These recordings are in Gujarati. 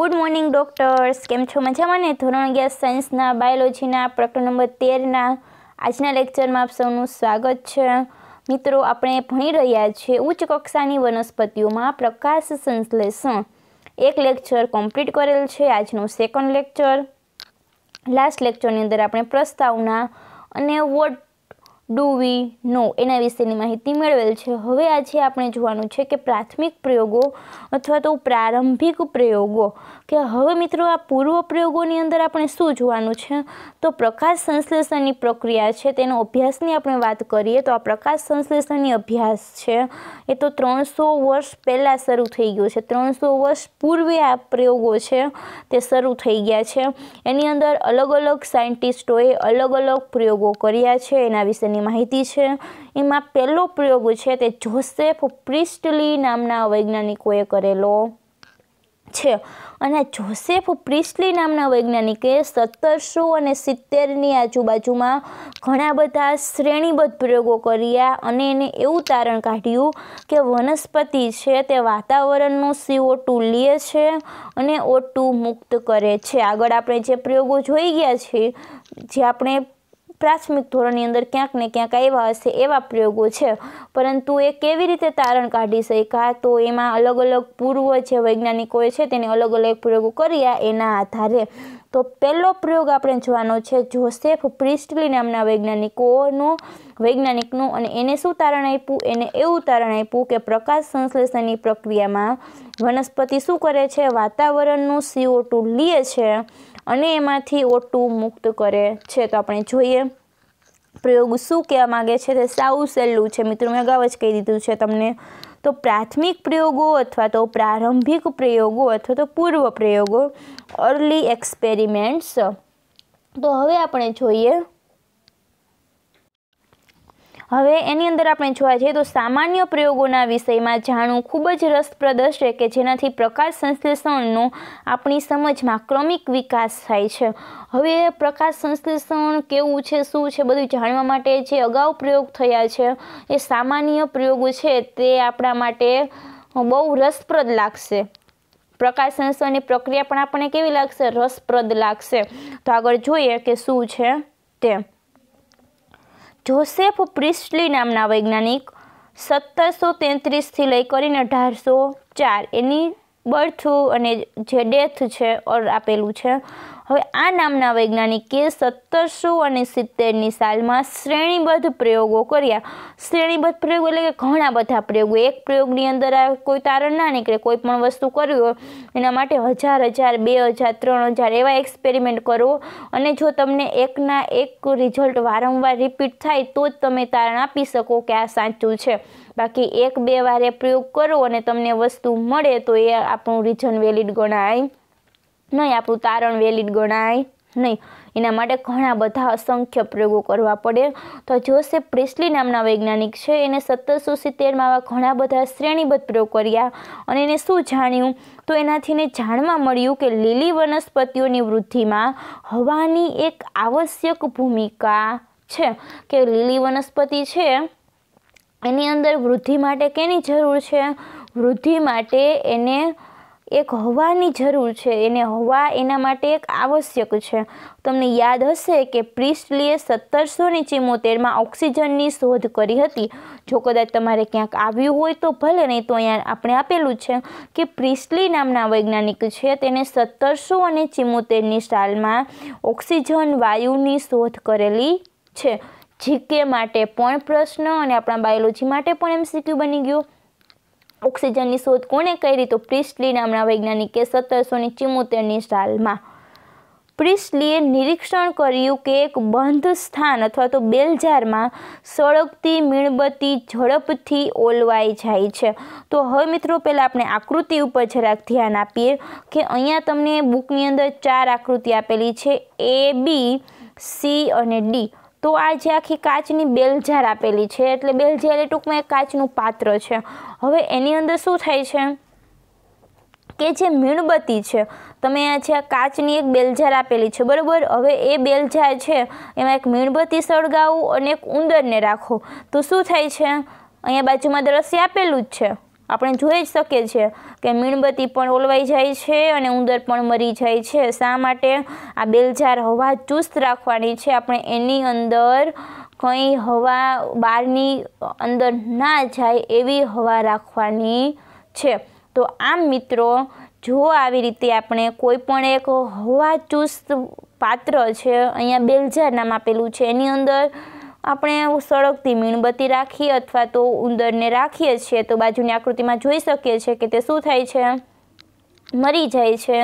ગુડ મોર્નિંગ ડૉક્ટર્સ કેમ છો મજામાં ને ધોરણ અગિયાર સાયન્સના બાયોલોજીના પ્રકરણ નંબર તેરના આજના લેક્ચરમાં આપ સૌનું સ્વાગત છે મિત્રો આપણે ભણી રહ્યા છીએ ઉચ્ચ કક્ષાની વનસ્પતિઓમાં પ્રકાશ સંશ્લેષણ એક લેક્ચર કમ્પ્લીટ કરેલ છે આજનું સેકન્ડ લેક્ચર લાસ્ટ લેક્ચરની અંદર આપણે પ્રસ્તાવના અને વોટ ડુ નો એના વિશેની માહિતી મેળવેલ છે હવે આજે આપણે જોવાનું છે કે પ્રાથમિક પ્રયોગો અથવા તો પ્રારંભિક પ્રયોગો કે હવે મિત્રો આ પૂર્વ પ્રયોગોની અંદર આપણે શું જોવાનું છે તો પ્રકાશ સંશ્લેષણની પ્રક્રિયા છે તેનો અભ્યાસની આપણે વાત કરીએ તો આ પ્રકાશ સંશ્લેષણની અભ્યાસ છે એ તો ત્રણસો વર્ષ પહેલાં શરૂ થઈ ગયો છે ત્રણસો વર્ષ પૂર્વે આ પ્રયોગો છે તે શરૂ થઈ ગયા છે એની અંદર અલગ અલગ સાયન્ટિસ્ટોએ અલગ અલગ પ્રયોગો કર્યા છે એના વિશેની માહિતી છે એમાં પહેલો પ્રયોગ છે તે જોસેફ પ્રિસ્ટલી નામના વૈજ્ઞાનિકોએ કરેલો છે અને જોસેફ પ્રિસ્ટલી નામના વૈજ્ઞાનિકે સત્તરસો અને સિત્તેરની આજુબાજુમાં ઘણા બધા શ્રેણીબદ્ધ પ્રયોગો કર્યા અને એને એવું તારણ કાઢ્યું કે વનસ્પતિ છે તે વાતાવરણનું સીઓ ટુ લે છે અને ઓ ટુ મુક્ત કરે છે આગળ આપણે જે પ્રયોગો જોઈ ગયા છીએ જે આપણે પ્રાથમિક ધોરણની અંદર ક્યાંક ને ક્યાંક આવ્યા હશે એવા પ્રયોગો છે પરંતુ એ કેવી રીતે તારણ કાઢી શક્યા તો એમાં અલગ અલગ પૂર્વ જે વૈજ્ઞાનિકોએ છે તેને અલગ અલગ પ્રયોગો કર્યા એના આધારે તો પહેલો પ્રયોગ આપણે જોવાનો છે જોસેફ પ્રિસ્ટલી નામના વૈજ્ઞાનિકોનો વૈજ્ઞાનિકનું અને એને શું તારણ આપ્યું એને એવું તારણ આપ્યું કે પ્રકાશ સંશ્લેષણની પ્રક્રિયામાં વનસ્પતિ શું કરે છે વાતાવરણનું સીઓ ટુ લે છે અને એમાંથી ઓટુ મુક્ત કરે છે તો આપણે જોઈએ પ્રયોગ શું કહેવા માગે છે તે સાવ સહેલું છે મિત્રો મેં અગાઉ જ કહી દીધું છે તમને તો પ્રાથમિક પ્રયોગો અથવા તો પ્રારંભિક પ્રયોગો અથવા તો પૂર્વ પ્રયોગો અર્લી એક્સપેરિમેન્ટ્સ તો હવે આપણે જોઈએ હવે એની અંદર આપણે જોવા જઈએ તો સામાન્ય પ્રયોગોના વિષયમાં જાણવું ખૂબ જ રસપ્રદ હશે કે જેનાથી પ્રકાશ સંશ્લેષણનો આપણી સમજમાં ક્રમિક વિકાસ થાય છે હવે પ્રકાશ સંશ્લેષણ કેવું છે શું છે બધું જાણવા માટે જે અગાઉ પ્રયોગ થયા છે એ સામાન્ય પ્રયોગો છે તે આપણા માટે બહુ રસપ્રદ લાગશે પ્રકાશ સંશ્લેષણની પ્રક્રિયા પણ આપણને કેવી લાગશે રસપ્રદ લાગશે તો આગળ જોઈએ કે શું છે તે જોસેફ પ્રિસ્ટલી નામના વૈજ્ઞાનિક સત્તરસો તેત્રીસથી લઈ કરીને અઢારસો ચાર એની બર્થ અને જે ડેથ છે ઓર આપેલું છે હવે આ નામના વૈજ્ઞાનિકે સત્તરસો અને સિત્તેરની સાલમાં શ્રેણીબદ્ધ પ્રયોગો કર્યા શ્રેણીબદ્ધ પ્રયોગો એટલે કે ઘણા બધા પ્રયોગો એક પ્રયોગની અંદર આ કોઈ તારણ ના નીકળે કોઈ પણ વસ્તુ કરવી હોય એના માટે હજાર હજાર બે હજાર ત્રણ હજાર એવા એક્સપેરિમેન્ટ કરો અને જો તમને એકના એક રિઝલ્ટ વારંવાર રિપીટ થાય તો જ તમે તારણ આપી શકો કે આ સાચું છે બાકી એક બે વારે પ્રયોગ કરો અને તમને વસ્તુ મળે તો એ આપણું રીઝન વેલિડ ગણાય નહીં આપણું તારણ વેલિડ ગણાય નહીં એના માટે ઘણા બધા અસંખ્ય પ્રયોગો કરવા પડે તો જોસેફ પ્રિસ્લી નામના વૈજ્ઞાનિક છે એને સત્તરસો સિત્તેરમાં આવા ઘણા બધા શ્રેણીબદ્ધ પ્રયોગ કર્યા અને એને શું જાણ્યું તો એનાથી એને જાણવા મળ્યું કે લીલી વનસ્પતિઓની વૃદ્ધિમાં હવાની એક આવશ્યક ભૂમિકા છે કે લીલી વનસ્પતિ છે એની અંદર વૃદ્ધિ માટે કેની જરૂર છે વૃદ્ધિ માટે એને એક હવાની જરૂર છે એને હવા એના માટે એક આવશ્યક છે તમને યાદ હશે કે પ્રિસ્ટલીએ સત્તરસોની ચિમોતેરમાં ઓક્સિજનની શોધ કરી હતી જો કદાચ તમારે ક્યાંક આવ્યું હોય તો ભલે નહીં તો અહીંયા આપણે આપેલું છે કે પ્રિસ્ટલી નામના વૈજ્ઞાનિક છે તેને સત્તરસો અને ચિમોતેરની સાલમાં ઓક્સિજન વાયુની શોધ કરેલી છે જીકે માટે પણ પ્રશ્ન અને આપણા બાયોલોજી માટે પણ એમસીક્યુ બની ગયું ઓક્સિજનની શોધ કોણે કરી તો પ્રિસ્લી નામના વૈજ્ઞાનિકે સત્તરસો ને ચિમોતેરની સાલમાં પ્રિસ્ટલીએ નિરીક્ષણ કર્યું કે એક બંધ સ્થાન અથવા તો બેલજારમાં સળગતી મીણબત્તી ઝડપથી ઓલવાઈ જાય છે તો હવે મિત્રો પહેલાં આપણે આકૃતિ ઉપર જરાક ધ્યાન આપીએ કે અહીંયા તમને બુકની અંદર ચાર આકૃતિ આપેલી છે એ બી સી અને ડી તો આ જે આખી કાચની બેલઝાર આપેલી છે એટલે બેલઝાર એ ટૂંકમાં એક કાચનું પાત્ર છે હવે એની અંદર શું થાય છે કે જે મીણબત્તી છે તમે આ છે કાચની એક બેલઝાર આપેલી છે બરાબર હવે એ બેલઝાર છે એમાં એક મીણબત્તી સળગાવું અને એક ઉંદરને રાખો તો શું થાય છે અહીંયા બાજુમાં દ્રશ્ય આપેલું જ છે આપણે જોઈ જ શકીએ છીએ કે મીણબત્તી પણ ઓલવાઈ જાય છે અને ઉંદર પણ મરી જાય છે શા માટે આ બેલઝાર હવા ચુસ્ત રાખવાની છે આપણે એની અંદર કંઈ હવા બહારની અંદર ના જાય એવી હવા રાખવાની છે તો આમ મિત્રો જો આવી રીતે આપણે કોઈ પણ એક હવા ચુસ્ત પાત્ર છે અહીંયા બેલઝાર નામ આપેલું છે એની અંદર આપણે સળગતી મીણબત્તી રાખી અથવા તો ઉંદરને રાખીએ છીએ તો બાજુની આકૃતિમાં જોઈ શકીએ છીએ કે તે શું થાય છે મરી જાય છે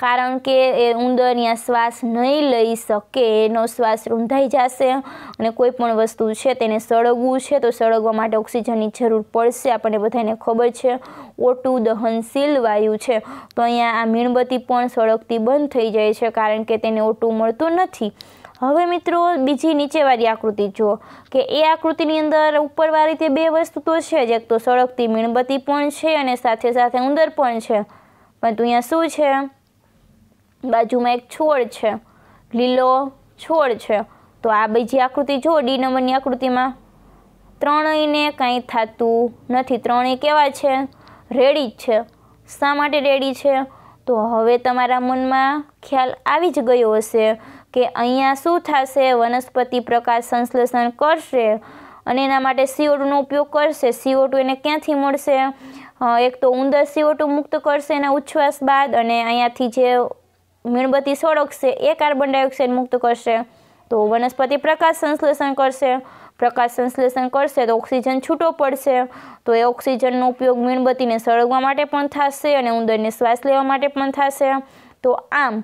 કારણ કે એ ઉંદર ત્યાં શ્વાસ નહીં લઈ શકે એનો શ્વાસ રૂંધાઈ જશે અને કોઈ પણ વસ્તુ છે તેને સળગવું છે તો સળગવા માટે ઓક્સિજનની જરૂર પડશે આપણને બધાને ખબર છે ઓટું દહનશીલ વાયુ છે તો અહીંયા આ મીણબત્તી પણ સળગતી બંધ થઈ જાય છે કારણ કે તેને ઓટું મળતું નથી હવે મિત્રો બીજી નીચેવાળી આકૃતિ જુઓ કે એ આકૃતિની અંદર ઉપરવાળી તે બે વસ્તુ તો છે જ એક તો સળગતી મીણબત્તી પણ છે અને સાથે સાથે ઉંદર પણ છે પરંતુ અહીંયા શું છે બાજુમાં એક છોડ છે લીલો છોડ છે તો આ બીજી આકૃતિ જુઓ ડી નંબરની આકૃતિમાં ત્રણેયને કાંઈ થતું નથી ત્રણેય કેવા છે રેડી જ છે શા માટે રેડી છે તો હવે તમારા મનમાં ખ્યાલ આવી જ ગયો હશે કે અહીંયા શું થશે વનસ્પતિ પ્રકાશ સંશ્લેષણ કરશે અને એના માટે સીઓટુનો ઉપયોગ કરશે સીઓટુ એને ક્યાંથી મળશે એક તો ઉંદર સીઓટુ મુક્ત કરશે એના ઉચ્છવાસ બાદ અને અહીંયાથી જે મીણબત્તી સળગશે એ કાર્બન ડાયોક્સાઇડ મુક્ત કરશે તો વનસ્પતિ પ્રકાશ સંશ્લેષણ કરશે પ્રકાશ સંશ્લેષણ કરશે તો ઓક્સિજન છૂટો પડશે તો એ ઓક્સિજનનો ઉપયોગ મીણબત્તીને સળગવા માટે પણ થશે અને ઉંદરને શ્વાસ લેવા માટે પણ થશે તો આમ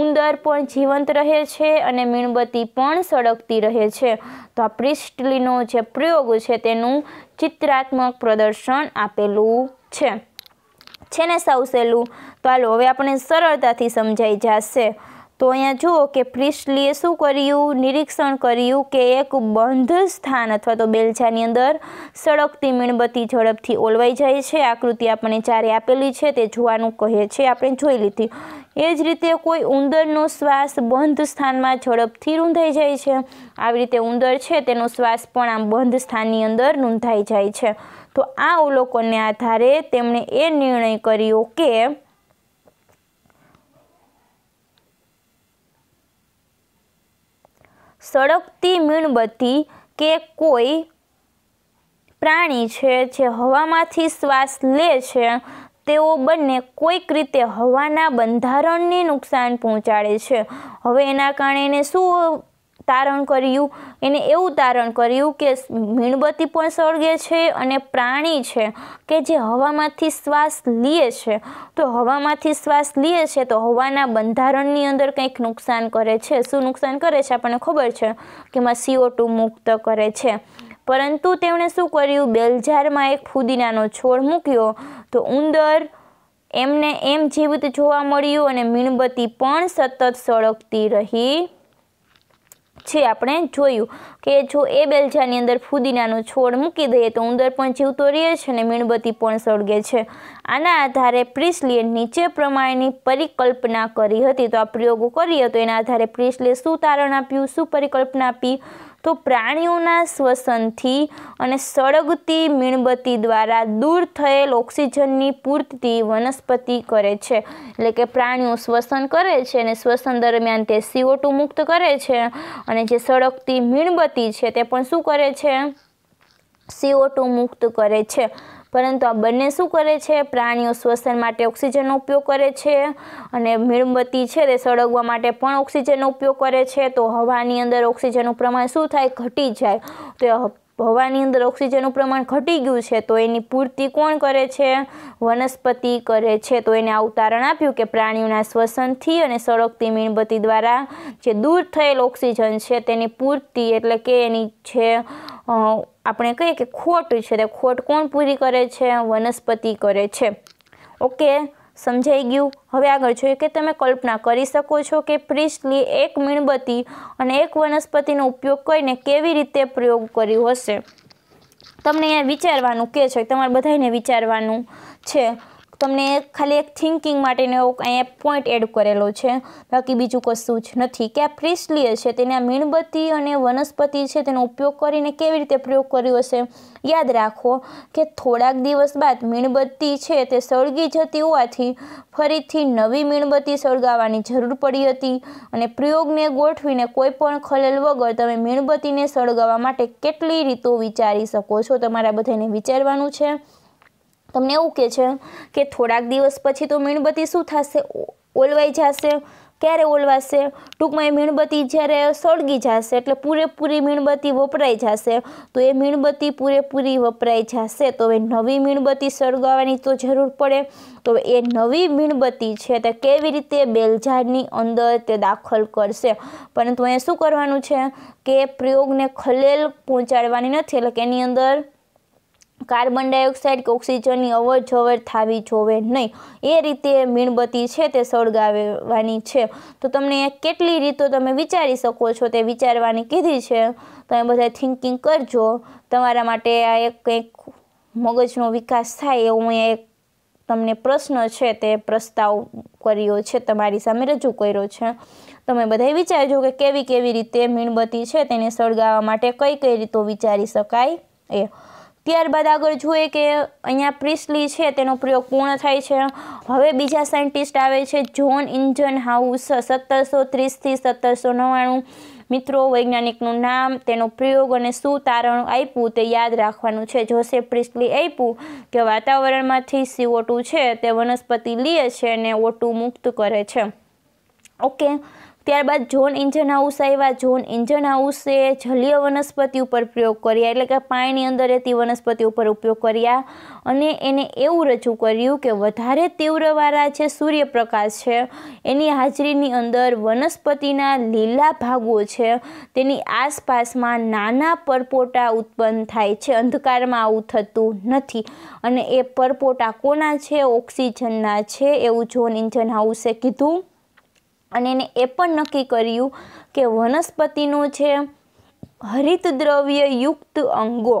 ઉંદર પણ જીવંત રહે છે અને મીણબત્તી પણ સળગતી રહે છે તો આ પ્રિસ્ટલીનો જે પ્રયોગ છે તેનું ચિત્રાત્મક પ્રદર્શન આપેલું છે છે ને સૌ સહેલું તો હાલો હવે આપણે સરળતાથી સમજાઈ જશે તો અહીંયા જુઓ કે પ્રિસ્ટલીએ શું કર્યું નિરીક્ષણ કર્યું કે એક બંધ સ્થાન અથવા તો બેલછાની અંદર સળગતી મીણબત્તી ઝડપથી ઓલવાઈ જાય છે આકૃતિ આપણે ચારે આપેલી છે તે જોવાનું કહે છે આપણે જોઈ લીધી એ જ રીતે કોઈ ઉંદરનો શ્વાસ બંધ સ્થાનમાં ઝડપથી રૂંધાઈ જાય છે આવી રીતે ઉંદર છે તેનો શ્વાસ પણ આમ બંધ સ્થાનની અંદર નોંધાઈ જાય છે તો આ અવલોકનને આધારે તેમણે એ નિર્ણય કર્યો કે સળગતી મીણબત્તી કે કોઈ પ્રાણી છે જે હવામાંથી શ્વાસ લે છે તેઓ બંને કોઈક રીતે હવાના બંધારણને નુકસાન પહોંચાડે છે હવે એના કારણે એને શું તારણ કર્યું એને એવું તારણ કર્યું કે મીણબત્તી પણ સળગે છે અને પ્રાણી છે કે જે હવામાંથી શ્વાસ લે છે તો હવામાંથી શ્વાસ લે છે તો હવાના બંધારણની અંદર કંઈક નુકસાન કરે છે શું નુકસાન કરે છે આપણને ખબર છે કે એમાં સીઓ ટુ મુક્ત કરે છે પરંતુ તેમણે શું કર્યું બેલઝારમાં એક ફુદીનાનો છોડ મૂક્યો તો ઉંદર એમને એમ જીવિત જોવા મળ્યું અને મીણબત્તી પણ સતત સળગતી રહી છે આપણે જોયું કે જો એ બેલજાની અંદર ફુદીનાનો છોડ મૂકી દઈએ તો ઉંદર પણ જીવતો રહે છે અને મીણબત્તી પણ સળગે છે આના આધારે પ્રિસ્લીએ નીચે પ્રમાણેની પરિકલ્પના કરી હતી તો આ પ્રયોગો કરીએ તો એના આધારે પ્રિસ્લીએ શું તારણ આપ્યું શું પરિકલ્પના આપી તો પ્રાણીઓના શ્વસનથી અને સળગતી મીણબત્તી દ્વારા દૂર થયેલ ઓક્સિજનની પૂર્તિ વનસ્પતિ કરે છે એટલે કે પ્રાણીઓ શ્વસન કરે છે અને શ્વસન દરમિયાન તે સીઓટુ મુક્ત કરે છે અને જે સળગતી મીણબત્તી છે તે પણ શું કરે છે સીઓટુ મુક્ત કરે છે પરંતુ આ બંને શું કરે છે પ્રાણીઓ શ્વસન માટે ઓક્સિજનનો ઉપયોગ કરે છે અને મીણબત્તી છે તે સળગવા માટે પણ ઓક્સિજનનો ઉપયોગ કરે છે તો હવાની અંદર ઓક્સિજનનું પ્રમાણ શું થાય ઘટી જાય તો હવાની અંદર ઓક્સિજનનું પ્રમાણ ઘટી ગયું છે તો એની પૂર્તિ કોણ કરે છે વનસ્પતિ કરે છે તો એને આ ઉદાહરણ આપ્યું કે પ્રાણીઓના શ્વસનથી અને સળગતી મીણબત્તી દ્વારા જે દૂર થયેલ ઓક્સિજન છે તેની પૂર્તિ એટલે કે એની છે આપણે કહીએ કે ખોટ છે તે ખોટ કોણ પૂરી કરે છે વનસ્પતિ કરે છે ઓકે સમજાઈ ગયું હવે આગળ જોઈએ કે તમે કલ્પના કરી શકો છો કે પ્રિસ્ટલી એક મીણબત્તી અને એક વનસ્પતિનો ઉપયોગ કરીને કેવી રીતે પ્રયોગ કર્યો હશે તમને અહીંયા વિચારવાનું કે છે તમારે બધાને વિચારવાનું છે તમને ખાલી એક થિંકિંગ માટેનો અહીંયા પોઈન્ટ એડ કરેલો છે બાકી બીજું કશું જ નથી કે આ પ્રિસ્લીય છે તેને આ મીણબત્તી અને વનસ્પતિ છે તેનો ઉપયોગ કરીને કેવી રીતે પ્રયોગ કર્યો હશે યાદ રાખો કે થોડાક દિવસ બાદ મીણબત્તી છે તે સળગી જતી હોવાથી ફરીથી નવી મીણબત્તી સળગાવવાની જરૂર પડી હતી અને પ્રયોગને ગોઠવીને કોઈપણ ખલેલ વગર તમે મીણબત્તીને સળગાવવા માટે કેટલી રીતો વિચારી શકો છો તમારા બધાને વિચારવાનું છે તમને એવું કહે છે કે થોડાક દિવસ પછી તો મીણબત્તી શું થશે ઓલવાઈ જશે ક્યારે ઓલવાશે ટૂંકમાં એ મીણબત્તી જ્યારે સળગી જશે એટલે પૂરેપૂરી મીણબત્તી વપરાઈ જશે તો એ મીણબત્તી પૂરેપૂરી વપરાઈ જશે તો હવે નવી મીણબત્તી સળગાવવાની તો જરૂર પડે તો એ નવી મીણબત્તી છે તે કેવી રીતે બેલઝાડની અંદર તે દાખલ કરશે પરંતુ અહીંયા શું કરવાનું છે કે પ્રયોગને ખલેલ પહોંચાડવાની નથી એટલે કે એની અંદર કાર્બન ડાયોક્સાઇડ કે ઓક્સિજનની અવર જવર થવી જોવે નહીં એ રીતે મીણબત્તી છે તે સળગાવવાની છે તો તમને કેટલી રીતો તમે વિચારી શકો છો તે વિચારવાની કીધી છે તમે બધા થિંકિંગ કરજો તમારા માટે આ એક કંઈક મગજનો વિકાસ થાય એવું અહીંયા એક તમને પ્રશ્ન છે તે પ્રસ્તાવ કર્યો છે તમારી સામે રજૂ કર્યો છે તમે બધા વિચારજો કે કેવી કેવી રીતે મીણબત્તી છે તેને સળગાવવા માટે કઈ કઈ રીતો વિચારી શકાય એ ત્યારબાદ આગળ જોઈએ કે અહીંયા પ્રિસ્લી છે તેનો પ્રયોગ પૂર્ણ થાય છે હવે બીજા સાયન્ટિસ્ટ આવે છે જોન ઇન્જન હાઉસ સત્તરસો ત્રીસથી સત્તરસો નવ્વાણું મિત્રો વૈજ્ઞાનિકનું નામ તેનો પ્રયોગ અને શું તારણ આપ્યું તે યાદ રાખવાનું છે જોસેફ પ્રિસ્લી આપ્યું કે વાતાવરણમાંથી સીઓ છે તે વનસ્પતિ લીએ છે અને ઓટું મુક્ત કરે છે ઓકે ત્યારબાદ જોન ઇન્જન હાઉસ આવ્યા જોન ઇન્જન હાઉસે જલીય વનસ્પતિ ઉપર પ્રયોગ કર્યા એટલે કે પાણીની અંદર રહેતી વનસ્પતિ ઉપર ઉપયોગ કર્યા અને એને એવું રજૂ કર્યું કે વધારે તીવ્રવાળા છે સૂર્યપ્રકાશ છે એની હાજરીની અંદર વનસ્પતિના લીલા ભાગો છે તેની આસપાસમાં નાના પરપોટા ઉત્પન્ન થાય છે અંધકારમાં આવું થતું નથી અને એ પરપોટા કોના છે ઓક્સિજનના છે એવું જોન ઇન્જન હાઉસે કીધું અને એને એ પણ નક્કી કર્યું કે વનસ્પતિનું છે હરિત દ્રવ્ય યુક્ત અંગો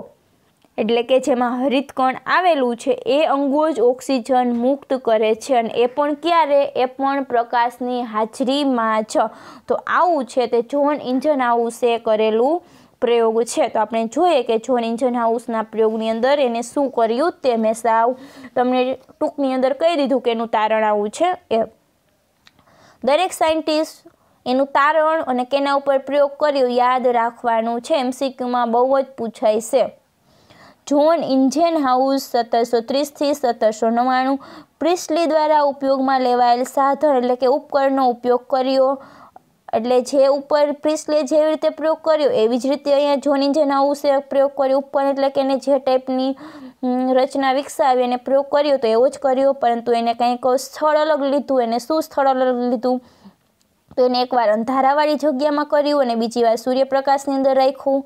એટલે કે જેમાં હરિતકણ આવેલું છે એ અંગો જ ઓક્સિજન મુક્ત કરે છે અને એ પણ ક્યારે એ પણ પ્રકાશની હાજરીમાં જ તો આવું છે તે જોન ઇન્જન હાઉસે કરેલું પ્રયોગ છે તો આપણે જોઈએ કે જોન ઇન્જન હાઉસના પ્રયોગની અંદર એને શું કર્યું તે મેં સાવ તમને ટૂંકની અંદર કહી દીધું કે એનું તારણ આવું છે એ દરેક સાયન્ટિસ્ટ એનું તારણ અને કેના ઉપર પ્રયોગ કર્યો યાદ રાખવાનું છે એમસીક્યુમાં બહુ જ પૂછાય છે જોન ઇન્જેન હાઉસ સત્તરસો ત્રીસથી સત્તરસો નવ્વાણું પ્રિસ્લી દ્વારા ઉપયોગમાં લેવાયેલ સાધન એટલે કે ઉપકરણનો ઉપયોગ કર્યો એટલે જે ઉપર પ્રિસ્લે જેવી રીતે પ્રયોગ કર્યો એવી જ રીતે અહીંયા જોની જે નવું પ્રયોગ કર્યો ઉપર એટલે કે એને જે ટાઈપની રચના વિકસાવી એને પ્રયોગ કર્યો તો એવો જ કર્યો પરંતુ એને કંઈક સ્થળ અલગ લીધું એને શું સ્થળ અલગ લીધું તો એને એકવાર અંધારાવાળી જગ્યામાં કર્યું અને બીજી વાર સૂર્યપ્રકાશની અંદર રાખ્યું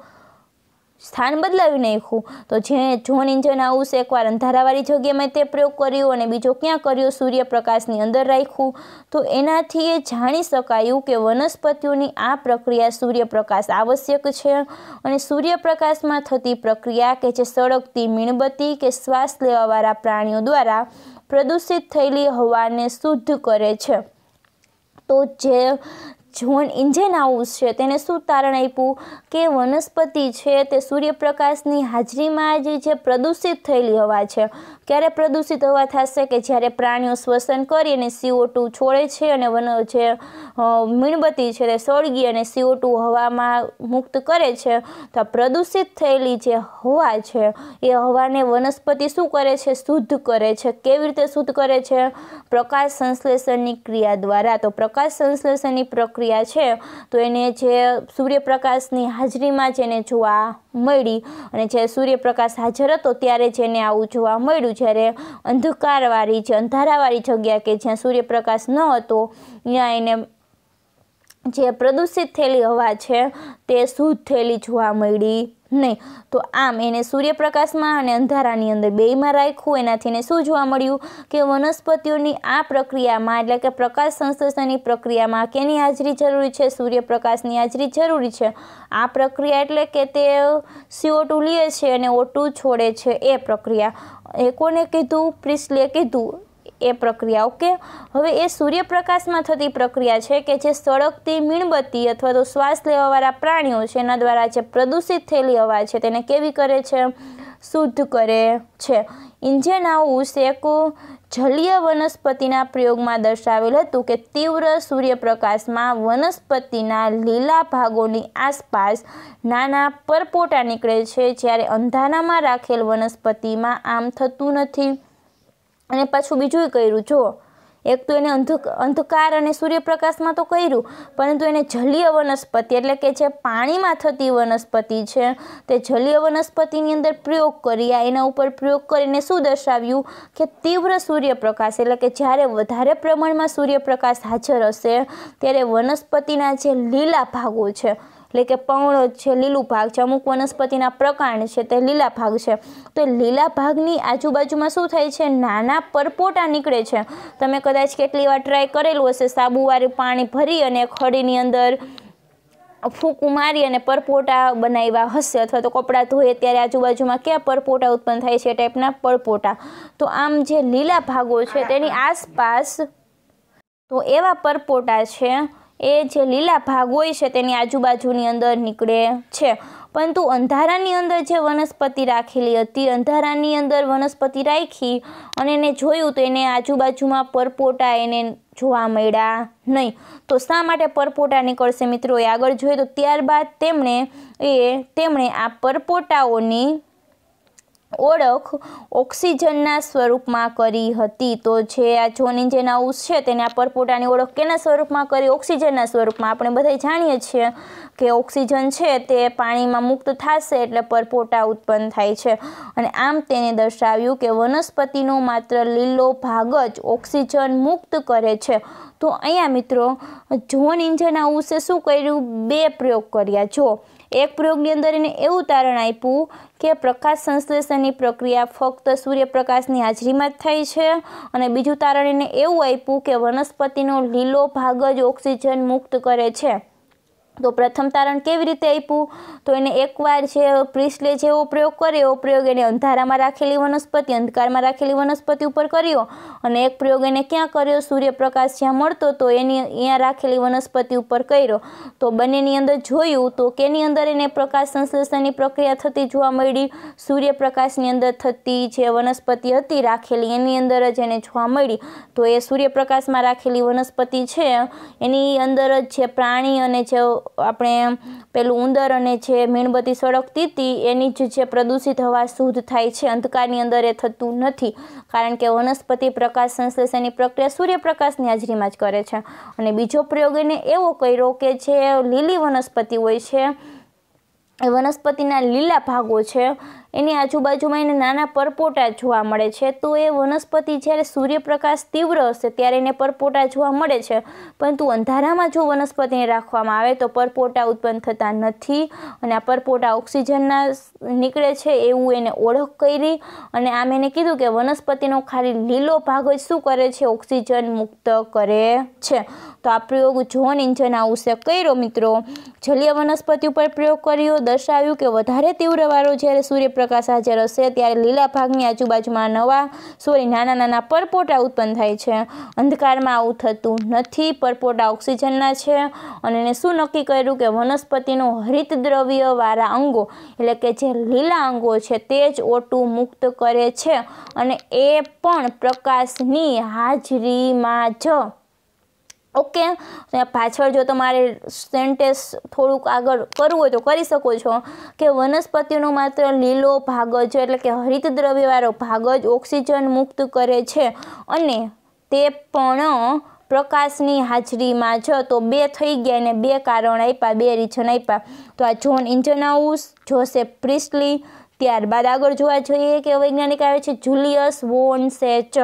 સ્થાન બદલાવી નાખ્યું તો જે જોન ઇન્જન હાઉસ એકવાર અંધારાવાળી જગ્યામાં તે પ્રયોગ કર્યો અને બીજો ક્યાં કર્યો સૂર્યપ્રકાશની અંદર રાખ્યું તો એનાથી એ જાણી શકાયું કે વનસ્પતિઓની આ પ્રક્રિયા સૂર્યપ્રકાશ આવશ્યક છે અને સૂર્યપ્રકાશમાં થતી પ્રક્રિયા કે જે સળગતી મીણબત્તી કે શ્વાસ લેવાવાળા પ્રાણીઓ દ્વારા પ્રદૂષિત થયેલી હવાને શુદ્ધ કરે છે તો જે જ્હોન હાઉસ છે તેને શું તારણ આપ્યું કે વનસ્પતિ છે તે સૂર્યપ્રકાશની હાજરીમાં જે જે પ્રદૂષિત થયેલી હવા છે ક્યારે પ્રદૂષિત હવા થશે કે જ્યારે પ્રાણીઓ શ્વસન કરી અને સીઓ ટુ છોડે છે અને વનો જે મીણબત્તી છે તે સળગી અને સીઓ ટુ હવામાં મુક્ત કરે છે તો પ્રદૂષિત થયેલી જે હવા છે એ હવાને વનસ્પતિ શું કરે છે શુદ્ધ કરે છે કેવી રીતે શુદ્ધ કરે છે પ્રકાશ સંશ્લેષણની ક્રિયા દ્વારા તો પ્રકાશ સંશ્લેષણની પ્રક્રિયા છે તો એને જે સૂર્યપ્રકાશની હાજરીમાં જ એને જોવા મળી અને જે સૂર્યપ્રકાશ હાજર હતો ત્યારે જેને આવું જોવા મળ્યું જ્યારે અંધકારવાળી છે અંધારાવાળી જગ્યા કે જ્યાં સૂર્યપ્રકાશ ન હતો ત્યાં એને જે પ્રદૂષિત થયેલી હવા છે તે શુદ્ધ થયેલી જોવા મળી નહીં તો આમ એને સૂર્યપ્રકાશમાં અને અંધારાની અંદર બેયમાં રાખ્યું એનાથી એને શું જોવા મળ્યું કે વનસ્પતિઓની આ પ્રક્રિયામાં એટલે કે પ્રકાશ સંશ્લેષણની પ્રક્રિયામાં કેની હાજરી જરૂરી છે સૂર્યપ્રકાશની હાજરી જરૂરી છે આ પ્રક્રિયા એટલે કે તે સીઓ લે છે અને ઓટું છોડે છે એ પ્રક્રિયા એ કોને કીધું પ્રિસ્લે કીધું એ પ્રક્રિયા ઓકે હવે એ સૂર્યપ્રકાશમાં થતી પ્રક્રિયા છે કે જે સળગતી મીણબત્તી અથવા તો શ્વાસ લેવાવાળા પ્રાણીઓ છે એના દ્વારા જે પ્રદૂષિત થયેલી હવા છે તેને કેવી કરે છે શુદ્ધ કરે છે ઇન્જેનાઉસ એક જલીય વનસ્પતિના પ્રયોગમાં દર્શાવેલ હતું કે તીવ્ર સૂર્યપ્રકાશમાં વનસ્પતિના લીલા ભાગોની આસપાસ નાના પરપોટા નીકળે છે જ્યારે અંધારામાં રાખેલ વનસ્પતિમાં આમ થતું નથી અને પાછું બીજું કર્યું જો એક તો એને અંધકાર અને સૂર્યપ્રકાશમાં તો કર્યું પરંતુ એને જલીય વનસ્પતિ એટલે કે જે પાણીમાં થતી વનસ્પતિ છે તે જલીય વનસ્પતિની અંદર પ્રયોગ કર્યા એના ઉપર પ્રયોગ કરીને શું દર્શાવ્યું કે તીવ્ર સૂર્યપ્રકાશ એટલે કે જ્યારે વધારે પ્રમાણમાં સૂર્યપ્રકાશ હાજર હશે ત્યારે વનસ્પતિના જે લીલા ભાગો છે એટલે કે પર્ણ છે લીલું ભાગ છે અમુક વનસ્પતિના પ્રકાંડ છે તે લીલા ભાગ છે તો લીલા ભાગની આજુબાજુમાં શું થાય છે નાના પરપોટા નીકળે છે તમે કદાચ કેટલી વાર ટ્રાય કરેલું હશે સાબુવાળું પાણી ભરી અને ખડીની અંદર ફૂંકું મારી અને પરપોટા બનાવ્યા હશે અથવા તો કપડાં ધોઈએ ત્યારે આજુબાજુમાં ક્યાં પરપોટા ઉત્પન્ન થાય છે એ ટાઈપના પરપોટા તો આમ જે લીલા ભાગો છે તેની આસપાસ તો એવા પરપોટા છે એ જે લીલા ભાગ હોય છે તેની આજુબાજુની અંદર નીકળે છે પરંતુ અંધારાની અંદર જે વનસ્પતિ રાખેલી હતી અંધારાની અંદર વનસ્પતિ રાખી અને એને જોયું તો એને આજુબાજુમાં પરપોટા એને જોવા મળ્યા નહીં તો શા માટે પરપોટા નીકળશે મિત્રોએ આગળ જોઈએ તો ત્યારબાદ તેમણે એ તેમણે આ પરપોટાઓની ઓળખ ઓક્સિજનના સ્વરૂપમાં કરી હતી તો જે આ જોની જે નાઉસ છે તેને આ પરપોટાની ઓળખ કેના સ્વરૂપમાં કરી ઓક્સિજનના સ્વરૂપમાં આપણે બધા જાણીએ છીએ કે ઓક્સિજન છે તે પાણીમાં મુક્ત થશે એટલે પરપોટા ઉત્પન્ન થાય છે અને આમ તેને દર્શાવ્યું કે વનસ્પતિનો માત્ર લીલો ભાગ જ ઓક્સિજન મુક્ત કરે છે તો અહીંયા મિત્રો જોન ઇન્જન હાઉસે શું કર્યું બે પ્રયોગ કર્યા જો એક પ્રયોગની અંદર એને એવું તારણ આપ્યું કે પ્રકાશ સંશ્લેષણની પ્રક્રિયા ફક્ત સૂર્યપ્રકાશની હાજરીમાં જ થાય છે અને બીજું તારણ એને એવું આપ્યું કે વનસ્પતિનો લીલો ભાગ જ ઓક્સિજન મુક્ત કરે છે તો પ્રથમ તારણ કેવી રીતે આપ્યું તો એને એકવાર જે પ્રિસ્લે જેવો પ્રયોગ કર્યો એવો પ્રયોગ એને અંધારામાં રાખેલી વનસ્પતિ અંધકારમાં રાખેલી વનસ્પતિ ઉપર કર્યો અને એક પ્રયોગ એને ક્યાં કર્યો સૂર્યપ્રકાશ જ્યાં મળતો તો એની અહીંયા રાખેલી વનસ્પતિ ઉપર કર્યો તો બંનેની અંદર જોયું તો કેની અંદર એને પ્રકાશ સંશ્લેષણની પ્રક્રિયા થતી જોવા મળી સૂર્યપ્રકાશની અંદર થતી જે વનસ્પતિ હતી રાખેલી એની અંદર જ એને જોવા મળી તો એ સૂર્યપ્રકાશમાં રાખેલી વનસ્પતિ છે એની અંદર જ જે પ્રાણી અને જે આપણે પેલું ઉંદર અને જે મીણબત્તી સળગતી હતી એની જ જે પ્રદૂષિત હવા શુદ્ધ થાય છે અંધકારની અંદર એ થતું નથી કારણ કે વનસ્પતિ પ્રકાશ સંશ્લેષણની પ્રક્રિયા સૂર્યપ્રકાશની હાજરીમાં જ કરે છે અને બીજો પ્રયોગ એને એવો કર્યો કે જે લીલી વનસ્પતિ હોય છે એ વનસ્પતિના લીલા ભાગો છે એની આજુબાજુમાં એને નાના પરપોટા જોવા મળે છે તો એ વનસ્પતિ જ્યારે સૂર્યપ્રકાશ તીવ્ર હશે ત્યારે એને પરપોટા જોવા મળે છે પરંતુ અંધારામાં જો વનસ્પતિને રાખવામાં આવે તો પરપોટા ઉત્પન્ન થતા નથી અને આ પરપોટા ઓક્સિજનના નીકળે છે એવું એને ઓળખ કરી અને આમ એને કીધું કે વનસ્પતિનો ખાલી લીલો ભાગ જ શું કરે છે ઓક્સિજન મુક્ત કરે છે તો આ પ્રયોગ જોન ઇન્જન હાઉસે કર્યો મિત્રો જલીય વનસ્પતિ ઉપર પ્રયોગ કર્યો દર્શાવ્યું કે વધારે તીવ્ર વારો જ્યારે સૂર્યપ્રકાશ સૂર્યપ્રકાશ હાજર હશે ત્યારે લીલા ભાગની આજુબાજુમાં નવા સોરી નાના નાના પરપોટા ઉત્પન્ન થાય છે અંધકારમાં આવું થતું નથી પરપોટા ઓક્સિજનના છે અને એને શું નક્કી કર્યું કે વનસ્પતિનું હરિત દ્રવ્યવાળા અંગો એટલે કે જે લીલા અંગો છે તે જ ઓટું મુક્ત કરે છે અને એ પણ પ્રકાશની હાજરીમાં જ ઓકે પાછળ જો તમારે સેન્ટેસ થોડુંક આગળ કરવું હોય તો કરી શકો છો કે વનસ્પતિનો માત્ર લીલો ભાગ જ એટલે કે હરિત દ્રવ્યવાળો ભાગ જ ઓક્સિજન મુક્ત કરે છે અને તે પણ પ્રકાશની હાજરીમાં જ તો બે થઈ ગયા અને બે કારણ આપ્યા બે રીઝન આપ્યા તો આ જોન ઇન્જનાઉસ જોસેફ પ્રિસ્લી ત્યારબાદ આગળ જોવા જોઈએ કે વૈજ્ઞાનિક આવે છે જુલિયસ વોન સેચ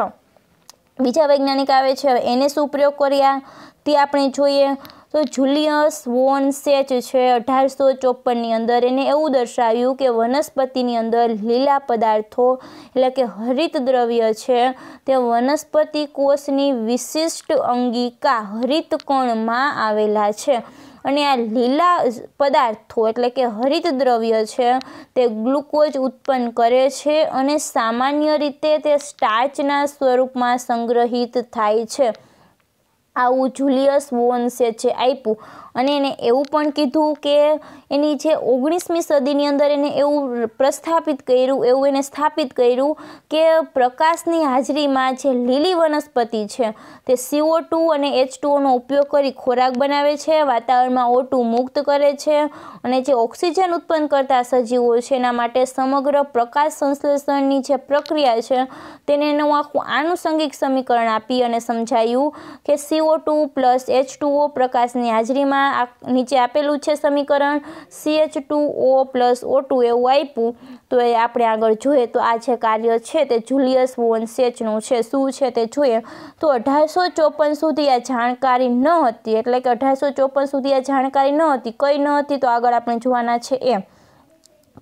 બીજા વૈજ્ઞાનિક આવે છે એને શું પ્રયોગ કર્યા તે આપણે જોઈએ તો જુલિયસ વોન સેચ છે અઢારસો ચોપનની અંદર એને એવું દર્શાવ્યું કે વનસ્પતિની અંદર લીલા પદાર્થો એટલે કે હરિત દ્રવ્ય છે તે વનસ્પતિ કોષની વિશિષ્ટ અંગિકા હરિતકોણમાં આવેલા છે અને આ લીલા પદાર્થો એટલે કે હરિત દ્રવ્ય છે તે ગ્લુકોઝ ઉત્પન્ન કરે છે અને સામાન્ય રીતે તે સ્ટાર્ચના સ્વરૂપમાં સંગ્રહિત થાય છે આવું જુલિયસ વોન્સે છે આપ્યું અને એને એવું પણ કીધું કે એની જે ઓગણીસમી સદીની અંદર એને એવું પ્રસ્થાપિત કર્યું એવું એને સ્થાપિત કર્યું કે પ્રકાશની હાજરીમાં જે લીલી વનસ્પતિ છે તે સીઓ ટુ અને એચ ટુઓનો ઉપયોગ કરી ખોરાક બનાવે છે વાતાવરણમાં ઓટુ મુક્ત કરે છે અને જે ઓક્સિજન ઉત્પન્ન કરતા સજીવો છે એના માટે સમગ્ર પ્રકાશ સંશ્લેષણની જે પ્રક્રિયા છે તેને એનું આખું આનુષંગિક સમીકરણ આપી અને સમજાયું કે CO two plus H two O પ્રકાશની હાજરીમાં અહીંયા નીચે આપેલું છે સમીકરણ CH two O plus O two એવું આપ્યું તો એ આપણે આગળ જોઈએ તો આ જે કાર્ય છે તે જુલિયસ વોન સેચનું છે શું છે તે જોઈએ તો અઢારસો ચોપન સુધી આ જાણકારી ન હતી એટલે કે અઢારસો ચોપન સુધી આ જાણકારી ન હતી કઈ ન હતી તો આગળ આપણે જોવાના છે એમ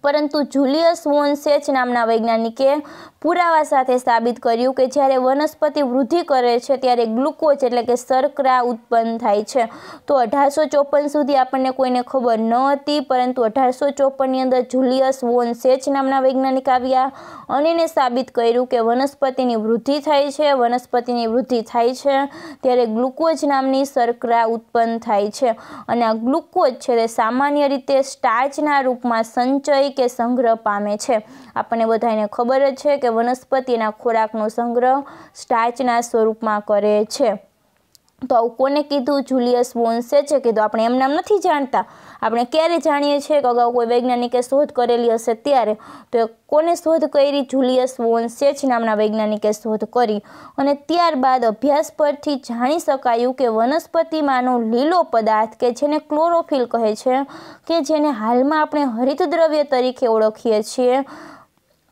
પરંતુ જુલિયસ વોન સેચ નામના વૈજ્ઞાનિકે પુરાવા સાથે સાબિત કર્યું કે જ્યારે વનસ્પતિ વૃદ્ધિ કરે છે ત્યારે ગ્લુકોઝ એટલે કે શર્કરા ઉત્પન્ન થાય છે તો અઢારસો ચોપન સુધી આપણને કોઈને ખબર ન હતી પરંતુ અઢારસો ચોપનની અંદર જુલિયસ વોન સેચ નામના વૈજ્ઞાનિક આવ્યા અને એને સાબિત કર્યું કે વનસ્પતિની વૃદ્ધિ થાય છે વનસ્પતિની વૃદ્ધિ થાય છે ત્યારે ગ્લુકોઝ નામની શર્કરા ઉત્પન્ન થાય છે અને આ ગ્લુકોઝ છે તે સામાન્ય રીતે સ્ટાર્ચના રૂપમાં સંચય તરીકે સંગ્રહ પામે છે આપણને બધાને ખબર જ છે કે વનસ્પતિના ખોરાકનો સંગ્રહ સ્ટાર્ચના સ્વરૂપમાં કરે છે તો આવું કોને કીધું જુલિયસ વોન્સે છે કીધું આપણે એમનામ નથી જાણતા આપણે ક્યારે જાણીએ છીએ કે અગાઉ કોઈ વૈજ્ઞાનિકે શોધ કરેલી હશે ત્યારે તો કોને શોધ કરી જુલિયસ વોન સેચ નામના વૈજ્ઞાનિકે શોધ કરી અને ત્યારબાદ અભ્યાસ પરથી જાણી શકાયું કે વનસ્પતિમાંનો લીલો પદાર્થ કે જેને ક્લોરોફિલ કહે છે કે જેને હાલમાં આપણે હરિત દ્રવ્ય તરીકે ઓળખીએ છીએ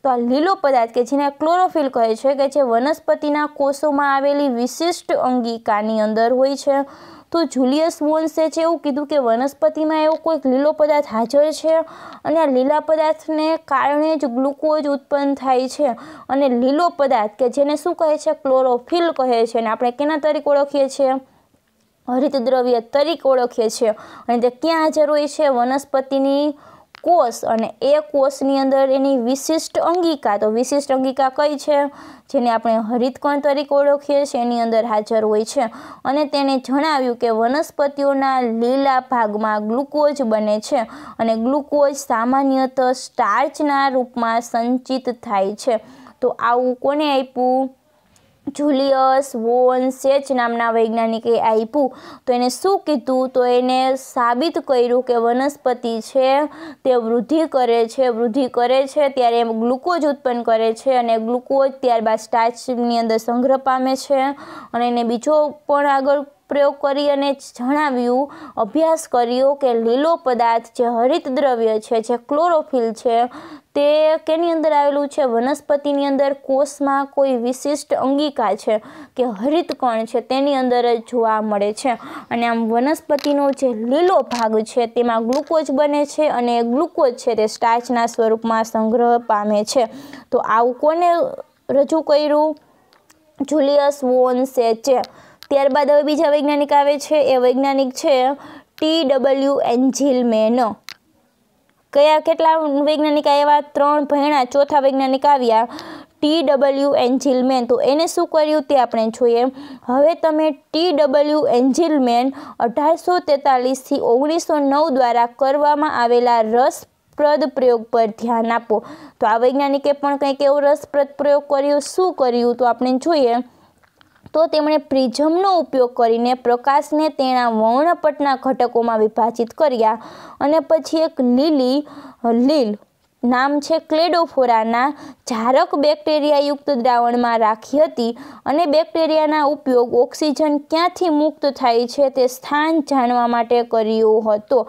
તો આ લીલો પદાર્થ કે જેને ક્લોરોફિલ કહે છે કે જે વનસ્પતિના કોષોમાં આવેલી વિશિષ્ટ અંગિકાની અંદર હોય છે તો જુલિયસ વોન્સે છે એવું કીધું કે વનસ્પતિમાં એવો કોઈક લીલો પદાર્થ હાજર છે અને આ લીલા પદાર્થને કારણે જ ગ્લુકોઝ ઉત્પન્ન થાય છે અને લીલો પદાર્થ કે જેને શું કહે છે ક્લોરોફિલ કહે છે અને આપણે કેના તરીકે ઓળખીએ છીએ હરિતદ્રવ્ય તરીકે ઓળખીએ છીએ અને તે ક્યાં હાજર હોય છે વનસ્પતિની કોષ અને એ કોષની અંદર એની વિશિષ્ટ અંગિકા તો વિશિષ્ટ અંગિકા કઈ છે જેને આપણે હરિતકણ તરીકે ઓળખીએ છીએ એની અંદર હાજર હોય છે અને તેણે જણાવ્યું કે વનસ્પતિઓના લીલા ભાગમાં ગ્લુકોઝ બને છે અને ગ્લુકોઝ સામાન્યતઃ સ્ટાર્ચના રૂપમાં સંચિત થાય છે તો આવું કોને આપ્યું જુલિયસ વોન સેચ નામના વૈજ્ઞાનિકે આપ્યું તો એને શું કીધું તો એને સાબિત કર્યું કે વનસ્પતિ છે તે વૃદ્ધિ કરે છે વૃદ્ધિ કરે છે ત્યારે એમ ગ્લુકોઝ ઉત્પન્ન કરે છે અને ગ્લુકોઝ ત્યારબાદ સ્ટાર્ચની અંદર સંગ્રહ પામે છે અને એને બીજો પણ આગળ પ્રયોગ કરી અને જણાવ્યું અભ્યાસ કર્યો કે લીલો પદાર્થ જે હરિત દ્રવ્ય છે જે ક્લોરોફિલ છે તે કેની અંદર આવેલું છે વનસ્પતિની અંદર કોષમાં કોઈ વિશિષ્ટ અંગિકા છે કે હરિત કણ છે તેની અંદર જ જોવા મળે છે અને આમ વનસ્પતિનો જે લીલો ભાગ છે તેમાં ગ્લુકોઝ બને છે અને ગ્લુકોઝ છે તે સ્ટાર્ચના સ્વરૂપમાં સંગ્રહ પામે છે તો આવું કોને રજૂ કર્યું જુલિયસ વોન સેચે ત્યારબાદ હવે બીજા વૈજ્ઞાનિક આવે છે એ વૈજ્ઞાનિક છે ટી ડબલ્યુ એન્જિલમેન કયા કેટલા વૈજ્ઞાનિક આવ્યા ત્રણ ભણ્યા ચોથા વૈજ્ઞાનિક આવ્યા ટી ડબલ્યુ એન્જિલમેન તો એને શું કર્યું તે આપણે જોઈએ હવે તમે ટી ડબલ્યુ એન્જિલમેન અઢારસો તેતાલીસથી ઓગણીસો નવ દ્વારા કરવામાં આવેલા રસપ્રદ પ્રયોગ પર ધ્યાન આપો તો આ વૈજ્ઞાનિકે પણ કંઈક એવો રસપ્રદ પ્રયોગ કર્યો શું કર્યું તો આપણે જોઈએ તો તેમણે પ્રિઝમનો ઉપયોગ કરીને પ્રકાશને તેના વર્ણપટના ઘટકોમાં વિભાજિત કર્યા અને પછી એક લીલી લીલ નામ છે ક્લેડોફોરાના જારક બેક્ટેરિયાયુક્ત દ્રાવણમાં રાખી હતી અને બેક્ટેરિયાના ઉપયોગ ઓક્સિજન ક્યાંથી મુક્ત થાય છે તે સ્થાન જાણવા માટે કર્યો હતો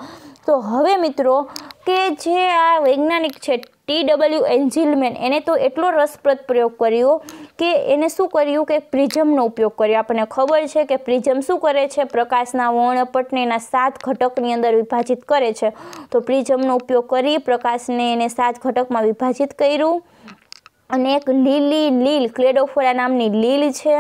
તો હવે મિત્રો કે જે આ વૈજ્ઞાનિક છે ટી ડબલ્યુ એન્જિલમેન એને તો એટલો રસપ્રદ પ્રયોગ કર્યો કે એને શું કર્યું કે પ્રિઝમનો ઉપયોગ કર્યો આપણને ખબર છે કે પ્રિઝમ શું કરે છે પ્રકાશના વર્ણપટને એના સાત ઘટકની અંદર વિભાજિત કરે છે તો પ્રિઝમનો ઉપયોગ કરી પ્રકાશને એને સાત ઘટકમાં વિભાજિત કર્યું અને એક લીલી લીલ ક્લેડોફોરા નામની લીલ છે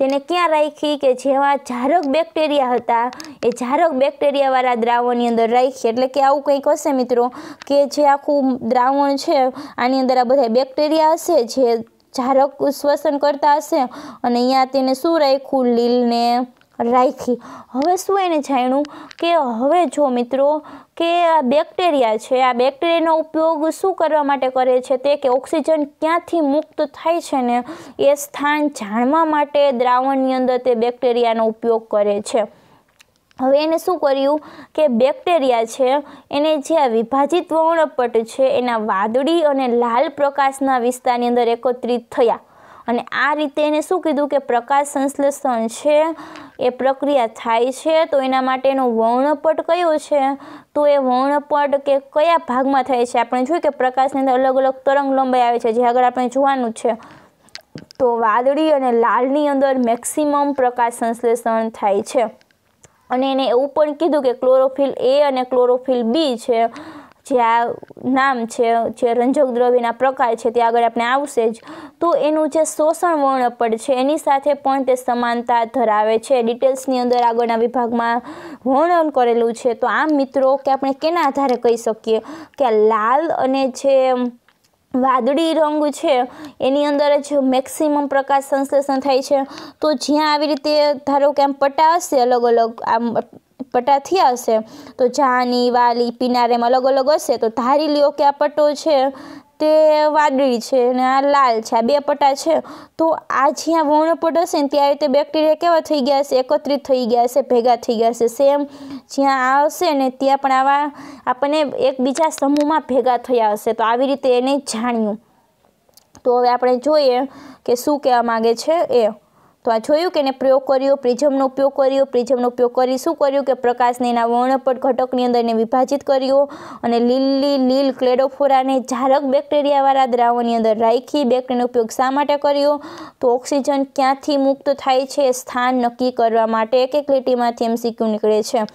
તેને ક્યાં રાખી કે જેવા જારક બેક્ટેરિયા હતા એ જારક બેક્ટેરિયાવાળા દ્રાવણની અંદર રાખી એટલે કે આવું કંઈક હશે મિત્રો કે જે આખું દ્રાવણ છે આની અંદર આ બધા બેક્ટેરિયા હશે જે જારક શ્વસન કરતા હશે અને અહીંયા તેને શું રાખ્યું લીલને રાખી હવે શું એને જાણ્યું કે હવે જો મિત્રો કે આ બેક્ટેરિયા છે આ બેક્ટેરિયાનો ઉપયોગ શું કરવા માટે કરે છે તે કે ઓક્સિજન ક્યાંથી મુક્ત થાય છે ને એ સ્થાન જાણવા માટે દ્રાવણની અંદર તે બેક્ટેરિયાનો ઉપયોગ કરે છે હવે એને શું કર્યું કે બેક્ટેરિયા છે એને જે આ વિભાજિત વર્ણપટ છે એના વાદળી અને લાલ પ્રકાશના વિસ્તારની અંદર એકત્રિત થયા અને આ રીતે એને શું કીધું કે પ્રકાશ સંશ્લેષણ છે એ પ્રક્રિયા થાય છે તો એના માટેનો વર્ણપટ કયો છે તો એ વર્ણપટ કે કયા ભાગમાં થાય છે આપણે જોઈએ કે પ્રકાશની અંદર અલગ અલગ તરંગ લંબાઈ આવે છે જે આગળ આપણે જોવાનું છે તો વાદળી અને લાલની અંદર મેક્સિમમ પ્રકાશ સંશ્લેષણ થાય છે અને એને એવું પણ કીધું કે ક્લોરોફિલ એ અને ક્લોરોફિલ બી છે જે આ નામ છે જે રંજક દ્રવ્યના પ્રકાર છે તે આગળ આપણે આવશે જ તો એનું જે શોષણ વર્ણપડ છે એની સાથે પણ તે સમાનતા ધરાવે છે ડિટેલ્સની અંદર આગળના વિભાગમાં વર્ણન કરેલું છે તો આમ મિત્રો કે આપણે કેના આધારે કહી શકીએ કે લાલ અને જે વાદળી રંગ છે એની અંદર જ મેક્સિમમ પ્રકાશ સંશ્લેષણ થાય છે તો જ્યાં આવી રીતે ધારો કે આમ પટ્ટા હશે અલગ અલગ આમ પટાથી આવશે તો જાની વાલી પીનાર એમ અલગ અલગ હશે તો ધારી લ્યો કે આ પટ્ટો છે તે વાદળી છે અને આ લાલ છે આ બે પટ્ટા છે તો આ જ્યાં વર્ણપટ હશે ને ત્યાં રીતે બેક્ટેરિયા કેવા થઈ ગયા હશે એકત્રિત થઈ ગયા હશે ભેગા થઈ ગયા હશે સેમ જ્યાં આ હશે ને ત્યાં પણ આવા આપણને એકબીજા સમૂહમાં ભેગા થયા હશે તો આવી રીતે એને જાણ્યું તો હવે આપણે જોઈએ કે શું કહેવા માગે છે એ તો આ જોયું કે એને પ્રયોગ કર્યો પ્રિઝમનો ઉપયોગ કર્યો પ્રિઝમનો ઉપયોગ કરી શું કર્યું કે પ્રકાશને એના વર્ણપટ ઘટકની અંદર એને વિભાજિત કર્યો અને લીલી લીલ ક્લેડોફોરાને જારક બેક્ટેરિયાવાળા દ્રાવણની અંદર રાખી બેક્ટેરિયાનો ઉપયોગ શા માટે કર્યો તો ઓક્સિજન ક્યાંથી મુક્ત થાય છે સ્થાન નક્કી કરવા માટે એક એક લીટીમાંથી એમસીક્યુ નીકળે છે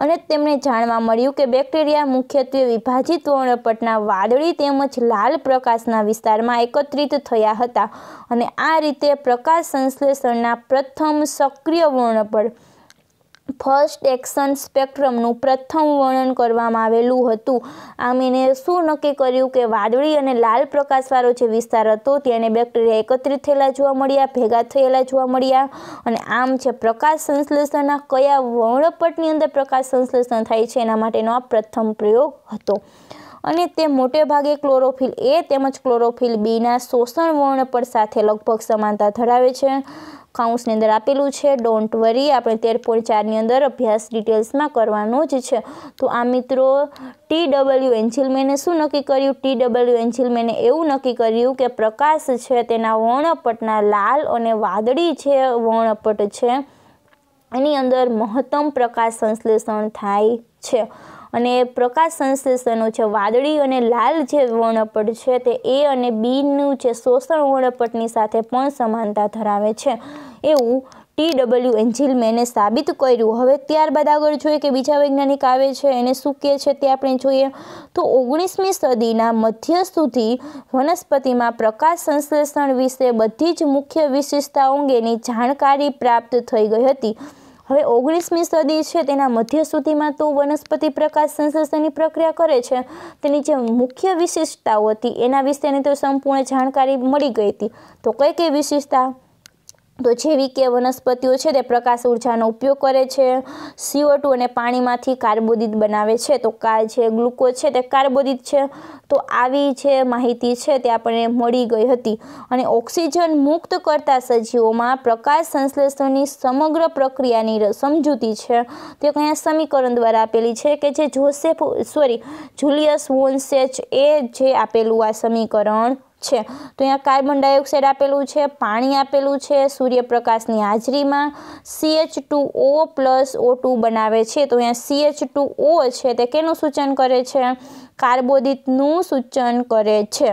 અને તેમને જાણવા મળ્યું કે બેક્ટેરિયા મુખ્યત્વે વિભાજિત વર્ણપટના વાદળી તેમજ લાલ પ્રકાશના વિસ્તારમાં એકત્રિત થયા હતા અને આ રીતે પ્રકાશ સંશ્લેષણના પ્રથમ સક્રિય વર્ણપટ ફર્સ્ટ એક્શન સ્પેક્ટ્રમનું પ્રથમ વર્ણન કરવામાં આવેલું હતું આમ એને શું નક્કી કર્યું કે વાદળી અને લાલ પ્રકાશવાળો જે વિસ્તાર હતો તેને બેક્ટેરિયા એકત્રિત થયેલા જોવા મળ્યા ભેગા થયેલા જોવા મળ્યા અને આમ છે પ્રકાશ સંશ્લેષણના કયા વર્ણપટની અંદર પ્રકાશ સંશ્લેષણ થાય છે એના માટેનો આ પ્રથમ પ્રયોગ હતો અને તે મોટે ભાગે ક્લોરોફિલ એ તેમજ ક્લોરોફિલ બીના શોષણ વર્ણપટ સાથે લગભગ સમાનતા ધરાવે છે કાઉન્સની અંદર આપેલું છે ડોન્ટ વરી આપણે તેર પોઈન્ટ ચારની અંદર અભ્યાસ ડિટેલ્સમાં કરવાનો જ છે તો આ મિત્રો ટી ડબલ્યુ એન્જિલમેને શું નક્કી કર્યું ટી ડબલ્યુ એન્જિલમેને એવું નક્કી કર્યું કે પ્રકાશ છે તેના વર્ણપટના લાલ અને વાદળી છે વર્ણપટ છે એની અંદર મહત્તમ પ્રકાશ સંશ્લેષણ થાય છે અને પ્રકાશ સંશ્લેષણનું છે વાદળી અને લાલ જે વર્ણપટ છે તે એ અને બીનું જે શોષણ વર્ણપટની સાથે પણ સમાનતા ધરાવે છે એવું ટી ડબલ્યુ એન્જિલમેને સાબિત કર્યું હવે ત્યારબાદ આગળ જોઈએ કે બીજા વૈજ્ઞાનિક આવે છે એને શું કહે છે તે આપણે જોઈએ તો ઓગણીસમી સદીના મધ્ય સુધી વનસ્પતિમાં પ્રકાશ સંશ્લેષણ વિશે બધી જ મુખ્ય વિશેષતાઓ અંગેની જાણકારી પ્રાપ્ત થઈ ગઈ હતી હવે ઓગણીસમી સદી છે તેના મધ્ય સુધીમાં તો વનસ્પતિ પ્રકાશ સંશ્લેષણની પ્રક્રિયા કરે છે તેની જે મુખ્ય વિશેષતાઓ હતી એના વિશેની તો સંપૂર્ણ જાણકારી મળી ગઈ હતી તો કઈ કઈ વિશેષતા તો જેવી કે વનસ્પતિઓ છે તે પ્રકાશ ઉર્જાનો ઉપયોગ કરે છે સીઓ ટુ અને પાણીમાંથી કાર્બોદિત બનાવે છે તો કા જે ગ્લુકોઝ છે તે કાર્બોદિત છે તો આવી જે માહિતી છે તે આપણને મળી ગઈ હતી અને ઓક્સિજન મુક્ત કરતા સજીવોમાં પ્રકાશ સંશ્લેષણની સમગ્ર પ્રક્રિયાની સમજૂતી છે તે કયા સમીકરણ દ્વારા આપેલી છે કે જે જોસેફ સોરી જુલિયસ વોન્સેચ એ જે આપેલું આ સમીકરણ છે તો અહીંયા કાર્બન ડાયોક્સાઇડ આપેલું છે પાણી આપેલું છે સૂર્યપ્રકાશની હાજરીમાં C H two O plus O two બનાવે છે તો અહીંયા સી એચ ટુ ઓ છે તે કેનું સૂચન કરે છે કાર્બોદિતનું સૂચન કરે છે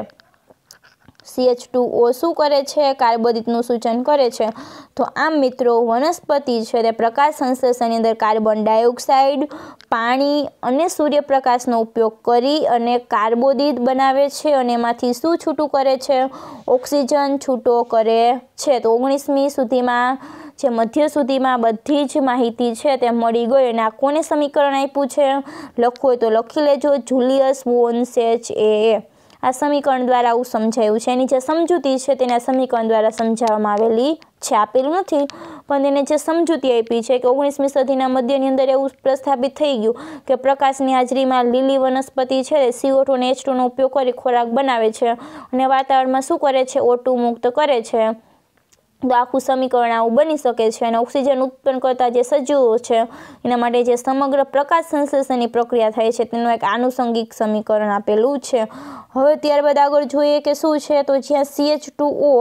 સી એચ ટુ ઓ શું કરે છે કાર્બોદિતનું સૂચન કરે છે તો આમ મિત્રો વનસ્પતિ છે તે પ્રકાશ સંશ્લેષણની અંદર કાર્બન ડાયોક્સાઇડ પાણી અને સૂર્યપ્રકાશનો ઉપયોગ કરી અને કાર્બોદિત બનાવે છે અને એમાંથી શું છૂટું કરે છે ઓક્સિજન છૂટો કરે છે તો ઓગણીસમી સુધીમાં જે મધ્ય સુધીમાં બધી જ માહિતી છે તે મળી ગઈ અને આ કોને સમીકરણ આપ્યું છે લખવું હોય તો લખી લેજો જુલિયસ વોન સેચ એ આ સમીકરણ દ્વારા આવું સમજાયું છે એની જે સમજૂતી છે તેને સમીકરણ દ્વારા સમજાવવામાં આવેલી છે આપેલું નથી પણ તેને જે સમજૂતી આપી છે કે ઓગણીસમી સદીના મધ્યની અંદર એવું પ્રસ્થાપિત થઈ ગયું કે પ્રકાશની હાજરીમાં લીલી વનસ્પતિ છે સીઓ ટુ ને ઉપયોગ કરી ખોરાક બનાવે છે અને વાતાવરણમાં શું કરે છે ઓટુ મુક્ત કરે છે તો આખું સમીકરણ આવું બની શકે છે અને ઓક્સિજન ઉત્પન્ન કરતા જે સજીવો છે એના માટે જે સમગ્ર પ્રકાશ સંશ્લેષણની પ્રક્રિયા થાય છે તેનું એક આનુષંગિક સમીકરણ આપેલું છે હવે ત્યારબાદ આગળ જોઈએ કે શું છે તો જ્યાં સીએચ ટુ ઓ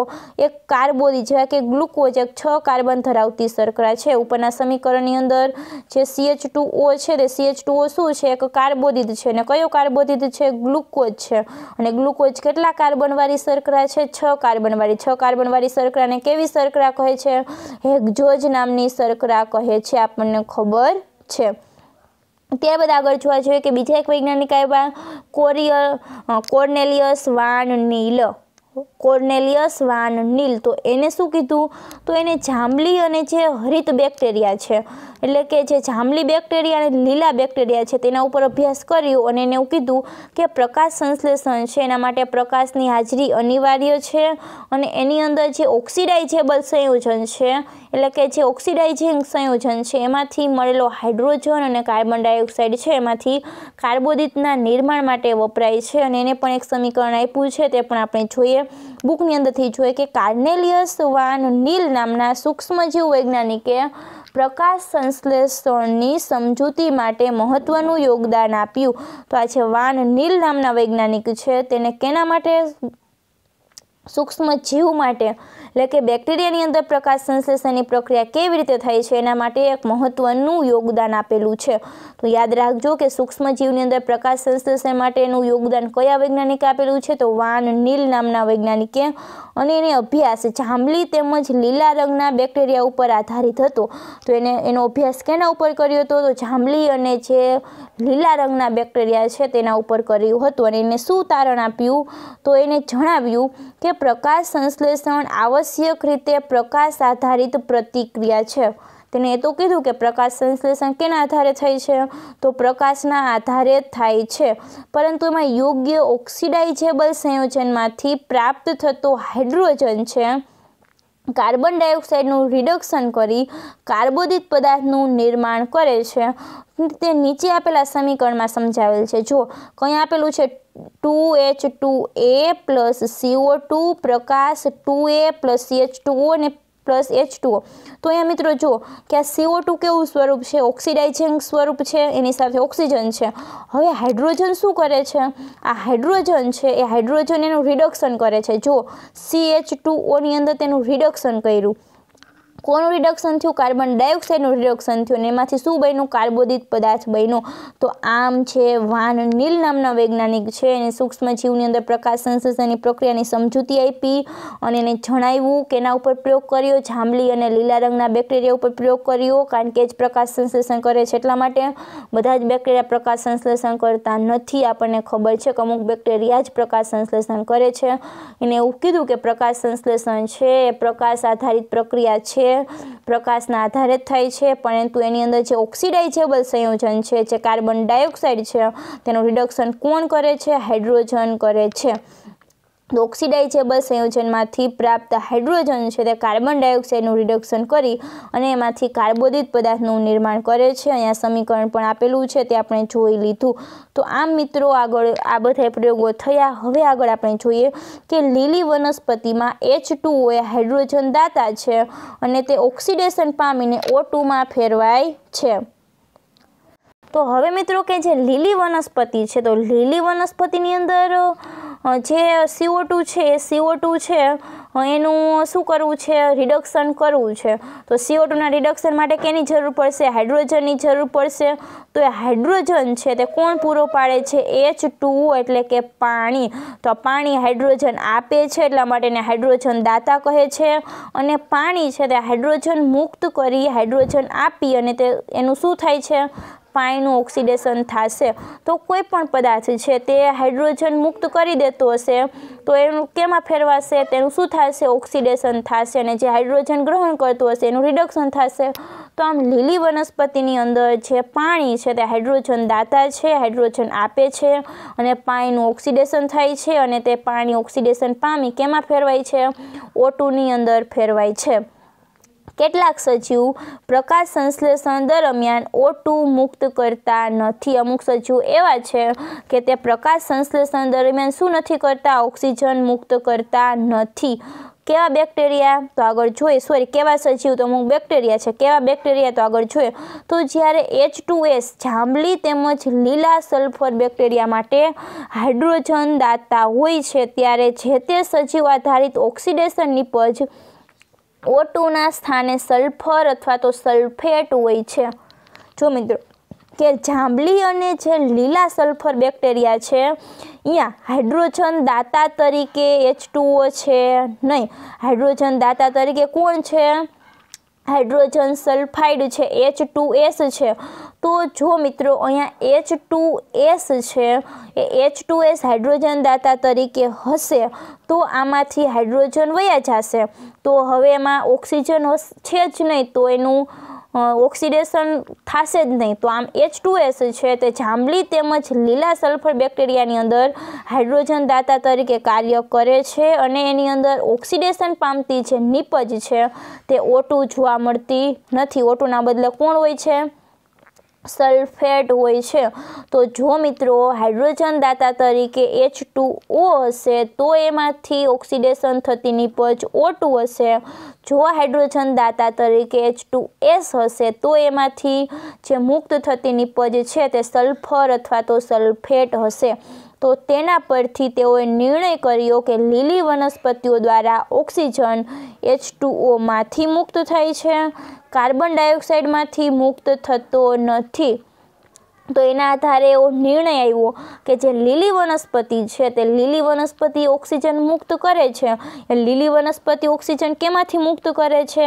એક કાર્બોદી જેવા કે ગ્લુકોઝ એક છ કાર્બન ધરાવતી શર્કરા છે ઉપરના સમીકરણની અંદર જે સી એચ ટુ ઓ છે તે સીએચ ટુ ઓ શું છે એક કાર્બોદિત છે અને કયો કાર્બોદિત છે ગ્લુકોઝ છે અને ગ્લુકોઝ કેટલા કાર્બનવાળી શર્કરા છે છ કાર્બનવાળી છ કાર્બનવાળી શર્કરાને કેવી શર્કરા કહે છે હેગજોજ નામની શર્કરા કહે છે આપણને ખબર છે ત્યારબાદ આગળ જોવા જોઈએ કે બીજા એક વૈજ્ઞાનિક આવ્યા કોરિયર Cornelius van Niel Cornelius van Niel તો એને શું કીધું તો એને જાંબલી અને જે હરિત બેક્ટેરિયા છે એટલે કે જે જાંબલી બેક્ટેરિયા અને લીલા બેક્ટેરિયા છે તેના ઉપર અભ્યાસ કર્યો અને એને એવું કીધું કે પ્રકાશ સંશ્લેષણ છે એના માટે પ્રકાશની હાજરી અનિવાર્ય છે અને એની અંદર જે ઓક્સિડાઇઝેબલ સંયોજન છે એટલે કે જે ઓક્સિડાઇઝિંગ સંયોજન છે એમાંથી મળેલો હાઇડ્રોજન અને કાર્બન ડાયોક્સાઇડ છે એમાંથી કાર્બોદિતના નિર્માણ માટે વપરાય છે અને એને પણ એક સમીકરણ આપ્યું છે તે પણ આપણે જોઈએ બુકની અંદરથી જોઈએ કે કાર્નેલિયસ વાન નીલ નામના સૂક્ષ્મજીવ વૈજ્ઞાનિકે પ્રકાશ સંશ્લેષણની સમજૂતી માટે મહત્ત્વનું યોગદાન આપ્યું તો આ છે વાન નીલ નામના વૈજ્ઞાનિક છે તેને કેના માટે સૂક્ષ્મ જીવ માટે એટલે કે બેક્ટેરિયાની અંદર પ્રકાશ સંશ્લેષણની પ્રક્રિયા કેવી રીતે થાય છે એના માટે એક મહત્ત્વનું યોગદાન આપેલું છે તો યાદ રાખજો કે સૂક્ષ્મજીવની અંદર પ્રકાશ સંશ્લેષણ માટેનું યોગદાન કયા વૈજ્ઞાનિકે આપેલું છે તો વાન નીલ નામના વૈજ્ઞાનિકે અને એને અભ્યાસ જાંબલી તેમજ લીલા રંગના બેક્ટેરિયા ઉપર આધારિત હતો તો એને એનો અભ્યાસ કેના ઉપર કર્યો હતો તો જાંબલી અને જે લીલા રંગના બેક્ટેરિયા છે તેના ઉપર કર્યું હતું અને એને શું તારણ આપ્યું તો એને જણાવ્યું કે પ્રકાશ સંશ્લેષણ આવશ્યક રીતે પ્રકાશ આધારિત પ્રતિક્રિયા છે તેને એ તો કીધું કે પ્રકાશ સંશ્લેષણ કેના આધારે થાય છે તો પ્રકાશના આધારે થાય છે પરંતુ એમાં યોગ્ય ઓક્સિડાઇઝેબલ સંયોજનમાંથી પ્રાપ્ત થતો હાઇડ્રોજન છે કાર્બન ડાયોક્સાઇડનું રિડક્શન કરી કાર્બોદિત પદાર્થનું નિર્માણ કરે છે તે નીચે આપેલા સમીકરણમાં સમજાવેલ છે જો કંઈ આપેલું છે two H two A plus CO two પ્રકાશ two A plus C H two અને પ્લસ એચ ટુઓ તો અહીંયા મિત્રો જુઓ કે આ સીઓ ટુ કેવું સ્વરૂપ છે ઓક્સિડાઇઝિંગ સ્વરૂપ છે એની સાથે ઓક્સિજન છે હવે હાઇડ્રોજન શું કરે છે આ હાઇડ્રોજન છે એ હાઇડ્રોજન એનું રિડક્શન કરે છે જુઓ સી એચ ટુ ઓની અંદર તેનું રિડક્શન કર્યું કોનું રિડક્શન થયું કાર્બન ડાયોક્સાઇડનું રિડક્શન થયું અને એમાંથી શું બન્યું કાર્બોદિત પદાર્થ બન્યો તો આમ છે વાન નીલ નામના વૈજ્ઞાનિક છે એને સૂક્ષ્મજીવની અંદર પ્રકાશ સંશ્લેષણની પ્રક્રિયાની સમજૂતી આપી અને એને જણાવ્યું કે એના ઉપર પ્રયોગ કર્યો જાંબલી અને લીલા રંગના બેક્ટેરિયા ઉપર પ્રયોગ કર્યો કારણ કે જ પ્રકાશ સંશ્લેષણ કરે છે એટલા માટે બધા જ બેક્ટેરિયા પ્રકાશ સંશ્લેષણ કરતા નથી આપણને ખબર છે કે અમુક બેક્ટેરિયા જ પ્રકાશ સંશ્લેષણ કરે છે એને એવું કીધું કે પ્રકાશ સંશ્લેષણ છે પ્રકાશ આધારિત પ્રક્રિયા છે પ્રકાશના આધારે થાય છે પરંતુ એની અંદર જે ઓક્સિડાઇઝેબલ સંયોજન છે જે કાર્બન ડાયોક્સાઇડ છે તેનું રિડક્શન કોણ કરે છે હાઇડ્રોજન કરે છે ઓક્સિડાઇઝેબલ સંયોજનમાંથી પ્રાપ્ત હાઇડ્રોજન છે તે કાર્બન ડાયોક્સાઇડનું રિડક્શન કરી અને એમાંથી કાર્બોદિત પદાર્થનું નિર્માણ કરે છે અહીંયા સમીકરણ પણ આપેલું છે તે આપણે જોઈ લીધું તો આમ મિત્રો આગળ આ બધા પ્રયોગો થયા હવે આગળ આપણે જોઈએ કે લીલી વનસ્પતિમાં એચ ટુ એ હાઇડ્રોજન દાતા છે અને તે ઓક્સિડેશન પામીને ઓ ટુમાં ફેરવાય છે તો હવે મિત્રો કે જે લીલી વનસ્પતિ છે તો લીલી વનસ્પતિની અંદર જે સીઓ ટુ છે એ સીઓ ટુ છે એનું શું કરવું છે રિડક્શન કરવું છે તો સીઓ ટુના રિડક્શન માટે કેની જરૂર પડશે હાઇડ્રોજનની જરૂર પડશે તો એ હાઇડ્રોજન છે તે કોણ પૂરો પાડે છે એચ ટુ એટલે કે પાણી તો પાણી હાઇડ્રોજન આપે છે એટલા માટે એને હાઇડ્રોજન દાતા કહે છે અને પાણી છે તે હાઇડ્રોજન મુક્ત કરી હાઇડ્રોજન આપી અને તે એનું શું થાય છે પાણીનું ઓક્સિડેશન થશે તો કોઈ પણ પદાર્થ છે તે હાઇડ્રોજન મુક્ત કરી દેતો હશે તો એનું કેમાં ફેરવાશે તેનું શું થશે ઓક્સિડેશન થશે અને જે હાઇડ્રોજન ગ્રહણ કરતું હશે એનું રિડક્શન થશે તો આમ લીલી વનસ્પતિની અંદર જે પાણી છે તે હાઇડ્રોજન દાતા છે હાઇડ્રોજન આપે છે અને પાણીનું ઓક્સિડેશન થાય છે અને તે પાણી ઓક્સિડેશન પામી કેમાં ફેરવાય છે ઓટુની અંદર ફેરવાય છે કેટલાક સજીવ પ્રકાશ સંશ્લેષણ દરમિયાન ઓટુ મુક્ત કરતા નથી અમુક સજીવ એવા છે કે તે પ્રકાશ સંશ્લેષણ દરમિયાન શું નથી કરતા ઓક્સિજન મુક્ત કરતા નથી કેવા બેક્ટેરિયા તો આગળ જોઈએ સોરી કેવા સજીવ તો અમુક બેક્ટેરિયા છે કેવા બેક્ટેરિયા તો આગળ જોઈએ તો જ્યારે એચ ટુ એસ જાંબલી તેમજ લીલા સલ્ફર બેક્ટેરિયા માટે હાઇડ્રોજન દાતા હોય છે ત્યારે જે તે સજીવ આધારિત ઓક્સિડેશન નિપજ ઓટુના સ્થાને સલ્ફર અથવા તો સલ્ફેટ હોય છે જો મિત્રો કે જાંબલી અને જે લીલા સલ્ફર બેક્ટેરિયા છે અહીંયા હાઇડ્રોજન દાતા તરીકે એચ ટુઓ છે નહીં હાઇડ્રોજન દાતા તરીકે કોણ છે હાઇડ્રોજન સલ્ફાઇડ છે એચ ટુ એસ છે તો જો મિત્રો અહીંયા એચ ટુ એસ છે એ એચ ટુ એસ હાઇડ્રોજન દાતા તરીકે હશે તો આમાંથી હાઇડ્રોજન વયા જશે તો હવે એમાં ઓક્સિજન છે જ નહીં તો એનું ઓક્સિડેશન થશે જ નહીં તો આમ એચ ટુ એસ છે તે જાંબલી તેમજ લીલા સલ્ફર બેક્ટેરિયાની અંદર હાઇડ્રોજન દાતા તરીકે કાર્ય કરે છે અને એની અંદર ઓક્સિડેશન પામતી જે નિપજ છે તે ઓટું જોવા મળતી નથી ઓટુના બદલે કોણ હોય છે સલ્ફેટ હોય છે તો જો મિત્રો હાઇડ્રોજન દાતા તરીકે એચ ટુ ઓ હશે તો એમાંથી ઓક્સિડેશન થતી નિપજ ઓ ટુ હશે જો હાઇડ્રોજન દાતા તરીકે એચ ટુ એસ હશે તો એમાંથી જે મુક્ત થતી નિપજ છે તે સલ્ફર અથવા તો સલ્ફેટ હશે તો તેના પરથી તેઓએ નિર્ણય કર્યો કે લીલી વનસ્પતિઓ દ્વારા ઓક્સિજન એચ ટુ ઓમાંથી મુક્ત થાય છે કાર્બન ડાયોક્સાઇડમાંથી મુક્ત થતો નથી તો એના આધારે એવો નિર્ણય આવ્યો કે જે લીલી વનસ્પતિ છે તે લીલી વનસ્પતિ ઓક્સિજન મુક્ત કરે છે એ લીલી વનસ્પતિ ઓક્સિજન કેમાંથી મુક્ત કરે છે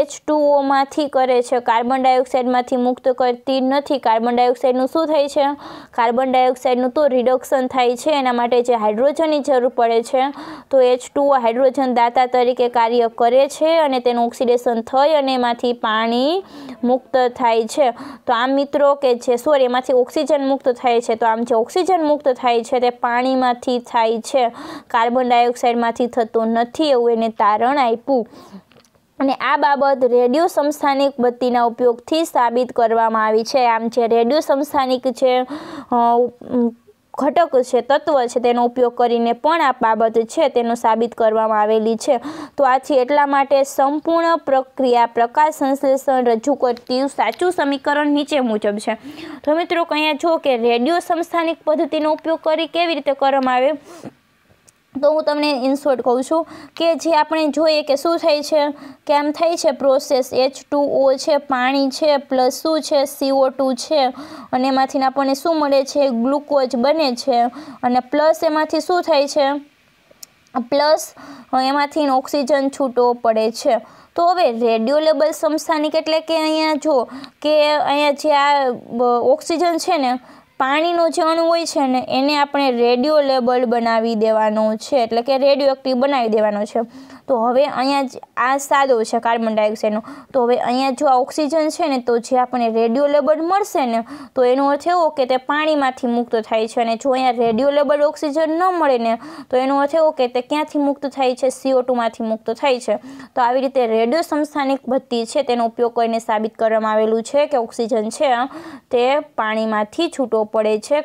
એચ ટુઓમાંથી કરે છે કાર્બન ડાયોક્સાઇડમાંથી મુક્ત કરતી નથી કાર્બન ડાયોક્સાઇડનું શું થાય છે કાર્બન ડાયોક્સાઇડનું તો રિડક્શન થાય છે એના માટે જે હાઇડ્રોજનની જરૂર પડે છે તો એચ હાઇડ્રોજન દાતા તરીકે કાર્ય કરે છે અને તેનું ઓક્સિડેશન થઈ અને એમાંથી પાણી મુક્ત થાય છે તો આ મિત્રો કે જે સોરી તેમાંથી ઓક્સિજન મુક્ત થાય છે તો આમ જે ઓક્સિજન મુક્ત થાય છે તે પાણીમાંથી થાય છે કાર્બન ડાયોક્સાઇડમાંથી થતું નથી એવું એને તારણ આપ્યું અને આ બાબત રેડિયો સંસ્થાનિક બત્તીના ઉપયોગથી સાબિત કરવામાં આવી છે આમ જે રેડિયો સંસ્થાનિક છે ઘટક છે તત્વ છે તેનો ઉપયોગ કરીને પણ આ બાબત છે તેનું સાબિત કરવામાં આવેલી છે તો આથી એટલા માટે સંપૂર્ણ પ્રક્રિયા પ્રકાશ સંશ્લેષણ રજૂ કરતી સાચું સમીકરણ નીચે મુજબ છે તો મિત્રો અહીંયા જો કે રેડિયો સંસ્થાનિક પદ્ધતિનો ઉપયોગ કરી કેવી રીતે કરવામાં આવે તો હું તમને ઇનશોર્ટ કહું છું કે જે આપણે જોઈએ કે શું થાય છે કેમ થાય છે પ્રોસેસ એચ ટુ છે પાણી છે પ્લસ શું છે સીઓ છે અને એમાંથી આપણને શું મળે છે ગ્લુકોઝ બને છે અને પ્લસ એમાંથી શું થાય છે પ્લસ એમાંથી ઓક્સિજન છૂટો પડે છે તો હવે રેડિયોલેબલ સમસ્થાનિક એટલે કે અહીંયા જો કે અહીંયા જે આ ઓક્સિજન છે ને પાણીનો જે અણુ હોય છે ને એને આપણે રેડિયો લેબલ બનાવી દેવાનો છે એટલે કે રેડિયો એક્ટિવ બનાવી દેવાનો છે તો હવે અહીંયા જ આ સાદો છે કાર્બન ડાયોક્સાઇડનો તો હવે અહીંયા જો આ ઓક્સિજન છે ને તો જે આપણને રેડિયો લેબલ મળશે ને તો એનો અર્થ એવો કે તે પાણીમાંથી મુક્ત થાય છે અને જો અહીંયા રેડિયો લેબલ ઓક્સિજન ન મળે ને તો એનો અર્થ એવો કે તે ક્યાંથી મુક્ત થાય છે સીઓ ટુમાંથી મુક્ત થાય છે તો આવી રીતે રેડિયો સંસ્થાનિક ભત્તી છે તેનો ઉપયોગ કરીને સાબિત કરવામાં આવેલું છે કે ઓક્સિજન છે તે પાણીમાંથી છૂટો પડે છે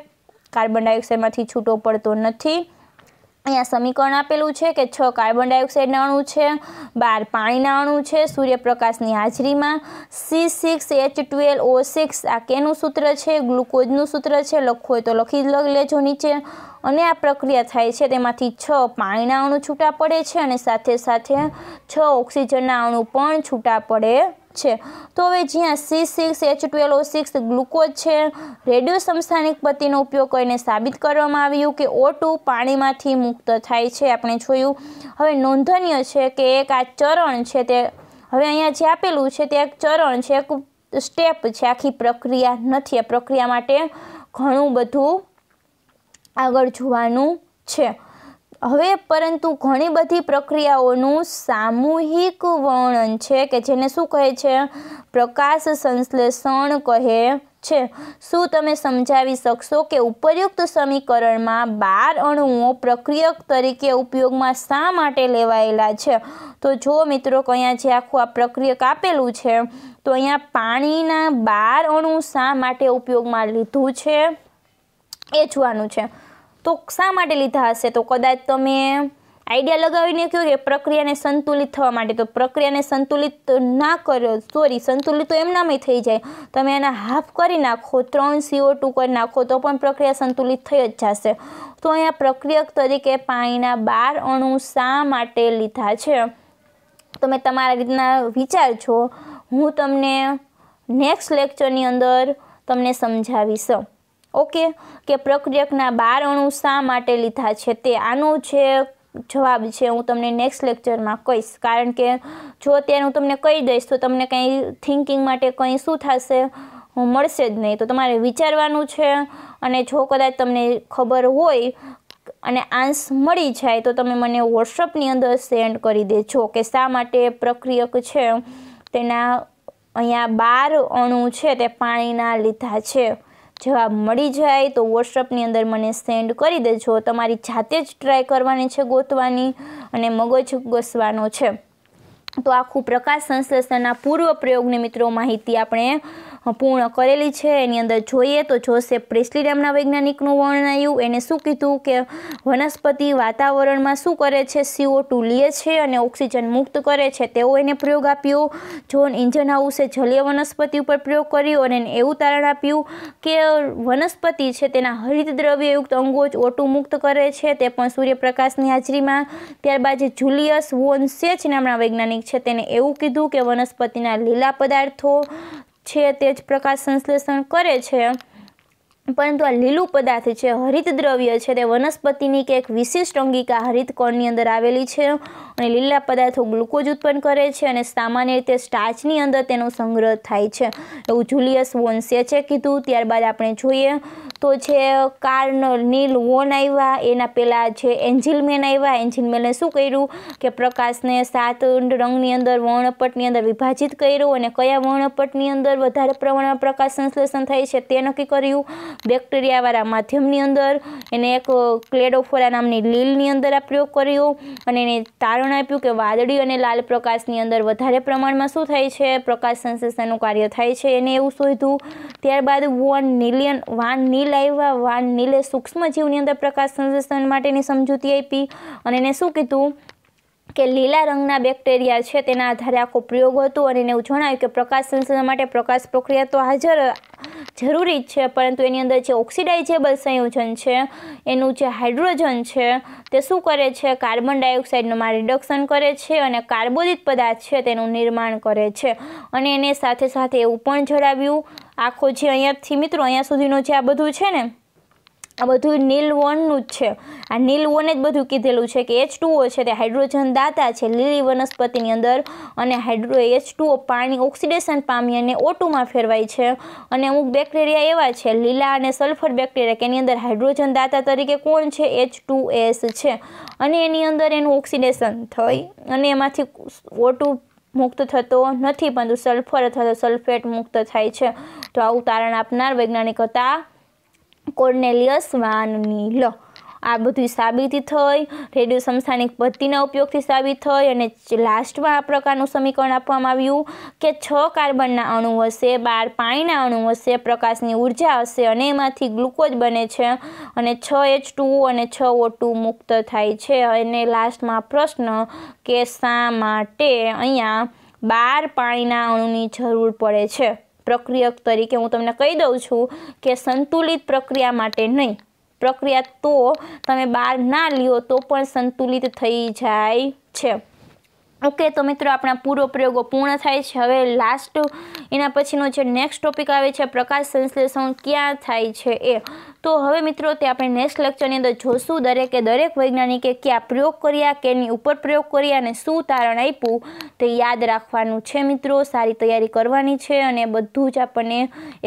કાર્બન ડાયોક્સાઇડમાંથી છૂટો પડતો નથી અહીંયા સમીકરણ આપેલું છે કે છ કાર્બન ડાયોક્સાઇડના અણુ છે બાર પાણીના અણુ છે સૂર્યપ્રકાશની હાજરીમાં C six H twelve O six આ કેનું સૂત્ર છે ગ્લુકોઝનું સૂત્ર છે લખવું હોય તો લખી જ લેજો નીચે અને આ પ્રક્રિયા થાય છે તેમાંથી છ પાણીના અણુ છૂટા પડે છે અને સાથે સાથે છ ઓક્સિજનના અણુ પણ છૂટા પડે છે તો હવે જ્યાં C six H twelve six glucose છે રેડિયો સમસ્થાનિક પતિનો ઉપયોગ કરીને સાબિત કરવામાં આવ્યું કે ઓ ટુ પાણીમાંથી મુક્ત થાય છે આપણે જોયું હવે નોંધનીય છે કે એક આ ચરણ છે તે હવે અહીંયા જે આપેલું છે તે એક ચરણ છે એક સ્ટેપ છે આખી પ્રક્રિયા નથી આ પ્રક્રિયા માટે ઘણું બધું આગળ જોવાનું છે હવે પરંતુ ઘણી બધી પ્રક્રિયાઓનું સામૂહિક વર્ણન છે કે જેને શું કહે છે પ્રકાશ સંશ્લેષણ કહે છે શું તમે સમજાવી શકશો કે ઉપયુક્ત સમીકરણમાં બાર અણુઓ પ્રક્રિયક તરીકે ઉપયોગમાં શા માટે લેવાયેલા છે તો જો મિત્રો અહીંયા જે આખું આ પ્રક્રિયક આપેલું છે તો અહીંયા પાણીના બાર અણુ શા માટે ઉપયોગમાં લીધું છે એ જોવાનું છે તો શા માટે લીધા હશે તો કદાચ તમે આઈડિયા લગાવીને કહો કે પ્રક્રિયાને સંતુલિત થવા માટે તો પ્રક્રિયાને સંતુલિત ના કરો સોરી સંતુલિત તો એમનામાં થઈ જાય તમે એના હાફ કરી નાખો ત્રણ સીઓ ટુ કરી નાખો તો પણ પ્રક્રિયા સંતુલિત થઈ જ જશે તો અહીંયા પ્રક્રિયક તરીકે પાણીના બાર અણુ શા માટે લીધા છે તમે તમારા રીતના વિચારજો હું તમને નેક્સ્ટ લેક્ચરની અંદર તમને સમજાવીશ ઓકે કે પ્રક્રિયકના બાર અણુ શા માટે લીધા છે તે આનું જે જવાબ છે હું તમને નેક્સ્ટ લેક્ચરમાં કહીશ કારણ કે જો અત્યારે હું તમને કહી દઈશ તો તમને કંઈ થિંકિંગ માટે કંઈ શું થશે મળશે જ નહીં તો તમારે વિચારવાનું છે અને જો કદાચ તમને ખબર હોય અને આન્સ મળી જાય તો તમે મને વોટ્સઅપની અંદર સેન્ડ કરી દેજો કે શા માટે પ્રક્રિયક છે તેના અહીંયા બાર અણુ છે તે પાણીના લીધા છે જવાબ મળી જાય તો વોટ્સઅપની અંદર મને સેન્ડ કરી દેજો તમારી જાતે જ ટ્રાય કરવાની છે ગોતવાની અને મગજ ગોસવાનો છે તો આખું પ્રકાશ સંશ્લેષણના પૂર્વ પ્રયોગની મિત્રો માહિતી આપણે પૂર્ણ કરેલી છે એની અંદર જોઈએ તો જોસેફ પ્રેસ્લી નામના વૈજ્ઞાનિકનું વર્ણનાયું એને શું કીધું કે વનસ્પતિ વાતાવરણમાં શું કરે છે સીઓ ટુ લે છે અને ઓક્સિજન મુક્ત કરે છે તેઓ એને પ્રયોગ આપ્યો જોન ઇન્જન હાઉસે જલીય વનસ્પતિ ઉપર પ્રયોગ કર્યો અને એવું તારણ આપ્યું કે વનસ્પતિ છે તેના હરિત દ્રવ્યયુક્ત અંગો જ ઓટું મુક્ત કરે છે તે પણ સૂર્યપ્રકાશની હાજરીમાં ત્યારબાદ જુલિયસ વોન સેચ નામના વૈજ્ઞાનિક છે તેને એવું કીધું કે વનસ્પતિના લીલા પદાર્થો છે તે જ પ્રકાશ સંશ્લેષણ કરે છે પરંતુ આ લીલું પદાર્થ છે હરિત દ્રવ્ય છે તે વનસ્પતિની કે એક વિશિષ્ટ અંગિકા હરિત કોણની અંદર આવેલી છે અને લીલા પદાર્થો ગ્લુકોઝ ઉત્પન્ન કરે છે અને સામાન્ય રીતે સ્ટાર્ચની અંદર તેનો સંગ્રહ થાય છે એવું જુલિયસ વોન્સે છે કીધું ત્યારબાદ આપણે જોઈએ તો છે કાર્ન નીલ વોન આવ્યા એના પહેલાં છે એન્જિલમેન આવ્યા એન્જિલમેને શું કર્યું કે પ્રકાશને સાત રંગની અંદર વર્ણપટની અંદર વિભાજિત કર્યું અને કયા વર્ણપટની અંદર વધારે પ્રમાણમાં પ્રકાશ સંશ્લેષણ થાય છે તે નક્કી કર્યું બેક્ટેરિયાવાળા માધ્યમની અંદર એને એક ક્લેડોફોરા નામની લીલની અંદર આ પ્રયોગ કર્યો અને એને તારણ આપ્યું કે વાદળી અને લાલ પ્રકાશની અંદર વધારે પ્રમાણમાં શું થાય છે પ્રકાશ સંશ્લેષણનું કાર્ય થાય છે એને એવું શોધ્યું ત્યારબાદ વન નીલિયન વાન નીલ આવ્યા વાન નીલે સૂક્ષ્મજીવની અંદર પ્રકાશ સંશ્લેષણ માટેની સમજૂતી આપી અને એને શું કીધું કે લીલા રંગના બેક્ટેરિયા છે તેના આધારે આખો પ્રયોગ હતો અને એવું જણાવ્યું કે પ્રકાશ સંશ્લેષણ માટે પ્રકાશ પ્રક્રિયા તો હાજર જરૂરી જ છે પરંતુ એની અંદર જે ઓક્સિડાઇઝેબલ સંયોજન છે એનું જે હાઇડ્રોજન છે તે શું કરે છે કાર્બન ડાયોક્સાઇડનું રિડક્શન કરે છે અને કાર્બોદિત પદાર્થ છે તેનું નિર્માણ કરે છે અને એને સાથે સાથે એવું પણ જણાવ્યું આખો જે અહીંયાથી મિત્રો અહીંયા સુધીનું જે આ બધું છે ને આ બધું નીલ વનનું જ છે આ નીલ વને જ બધું કીધેલું છે કે એચ ટુઓ છે તે હાઇડ્રોજન દાતા છે લીલી વનસ્પતિની અંદર અને હાઇડ્રો એચ ટુઓ પાણી ઓક્સિડેશન પામી અને ઓટુમાં ફેરવાય છે અને અમુક બેક્ટેરિયા એવા છે લીલા અને સલ્ફર બેક્ટેરિયા કે એની અંદર હાઇડ્રોજન દાતા તરીકે કોણ છે એચ ટુ એસ છે અને એની અંદર એનું ઓક્સિડેશન થઈ અને એમાંથી ઓટુ મુક્ત થતો નથી પરંતુ સલ્ફર અથવા સલ્ફેટ મુક્ત થાય છે તો આવું તારણ આપનાર વૈજ્ઞાનિક હતા કોર્નેલિયસ વાનની લ આ બધી સાબિતી થઈ રેડિયો સમસ્થાનિક પદ્ધતિના ઉપયોગથી સાબિત થઈ અને લાસ્ટમાં આ પ્રકારનું સમીકરણ આપવામાં આવ્યું કે છ કાર્બનના અણુ હશે બાર પાણીના અણુ હશે પ્રકાશની ઉર્જા હશે અને એમાંથી ગ્લુકોઝ બને છે અને છ એચ અને છ ઓ મુક્ત થાય છે અને લાસ્ટમાં પ્રશ્ન કે શા માટે અહીંયા બાર પાણીના અણુની જરૂર પડે છે પ્રક્રિયક તરીકે હું તમને કહી દઉં છું કે સંતુલિત પ્રક્રિયા માટે નહીં પ્રક્રિયા તો તમે બહાર ના લ્યો તો પણ સંતુલિત થઈ જાય છે ઓકે તો મિત્રો આપણા પૂરો પ્રયોગો પૂર્ણ થાય છે હવે લાસ્ટ એના પછીનો જે નેક્સ્ટ ટોપિક આવે છે પ્રકાશ સંશ્લેષણ ક્યાં થાય છે એ તો હવે મિત્રો તે આપણે નેક્સ્ટ લેક્ચરની અંદર જોશું દરેકે દરેક વૈજ્ઞાનિકે ક્યાં પ્રયોગ કર્યા કેની ઉપર પ્રયોગ કર્યા અને શું તારણ આપ્યું તે યાદ રાખવાનું છે મિત્રો સારી તૈયારી કરવાની છે અને બધું જ આપણને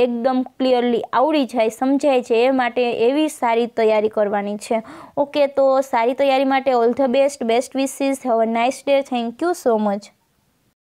એકદમ ક્લિયરલી આવડી જાય સમજાય છે એ માટે એવી સારી તૈયારી કરવાની છે ઓકે તો સારી તૈયારી માટે all the best best wishes have nice day thank you so much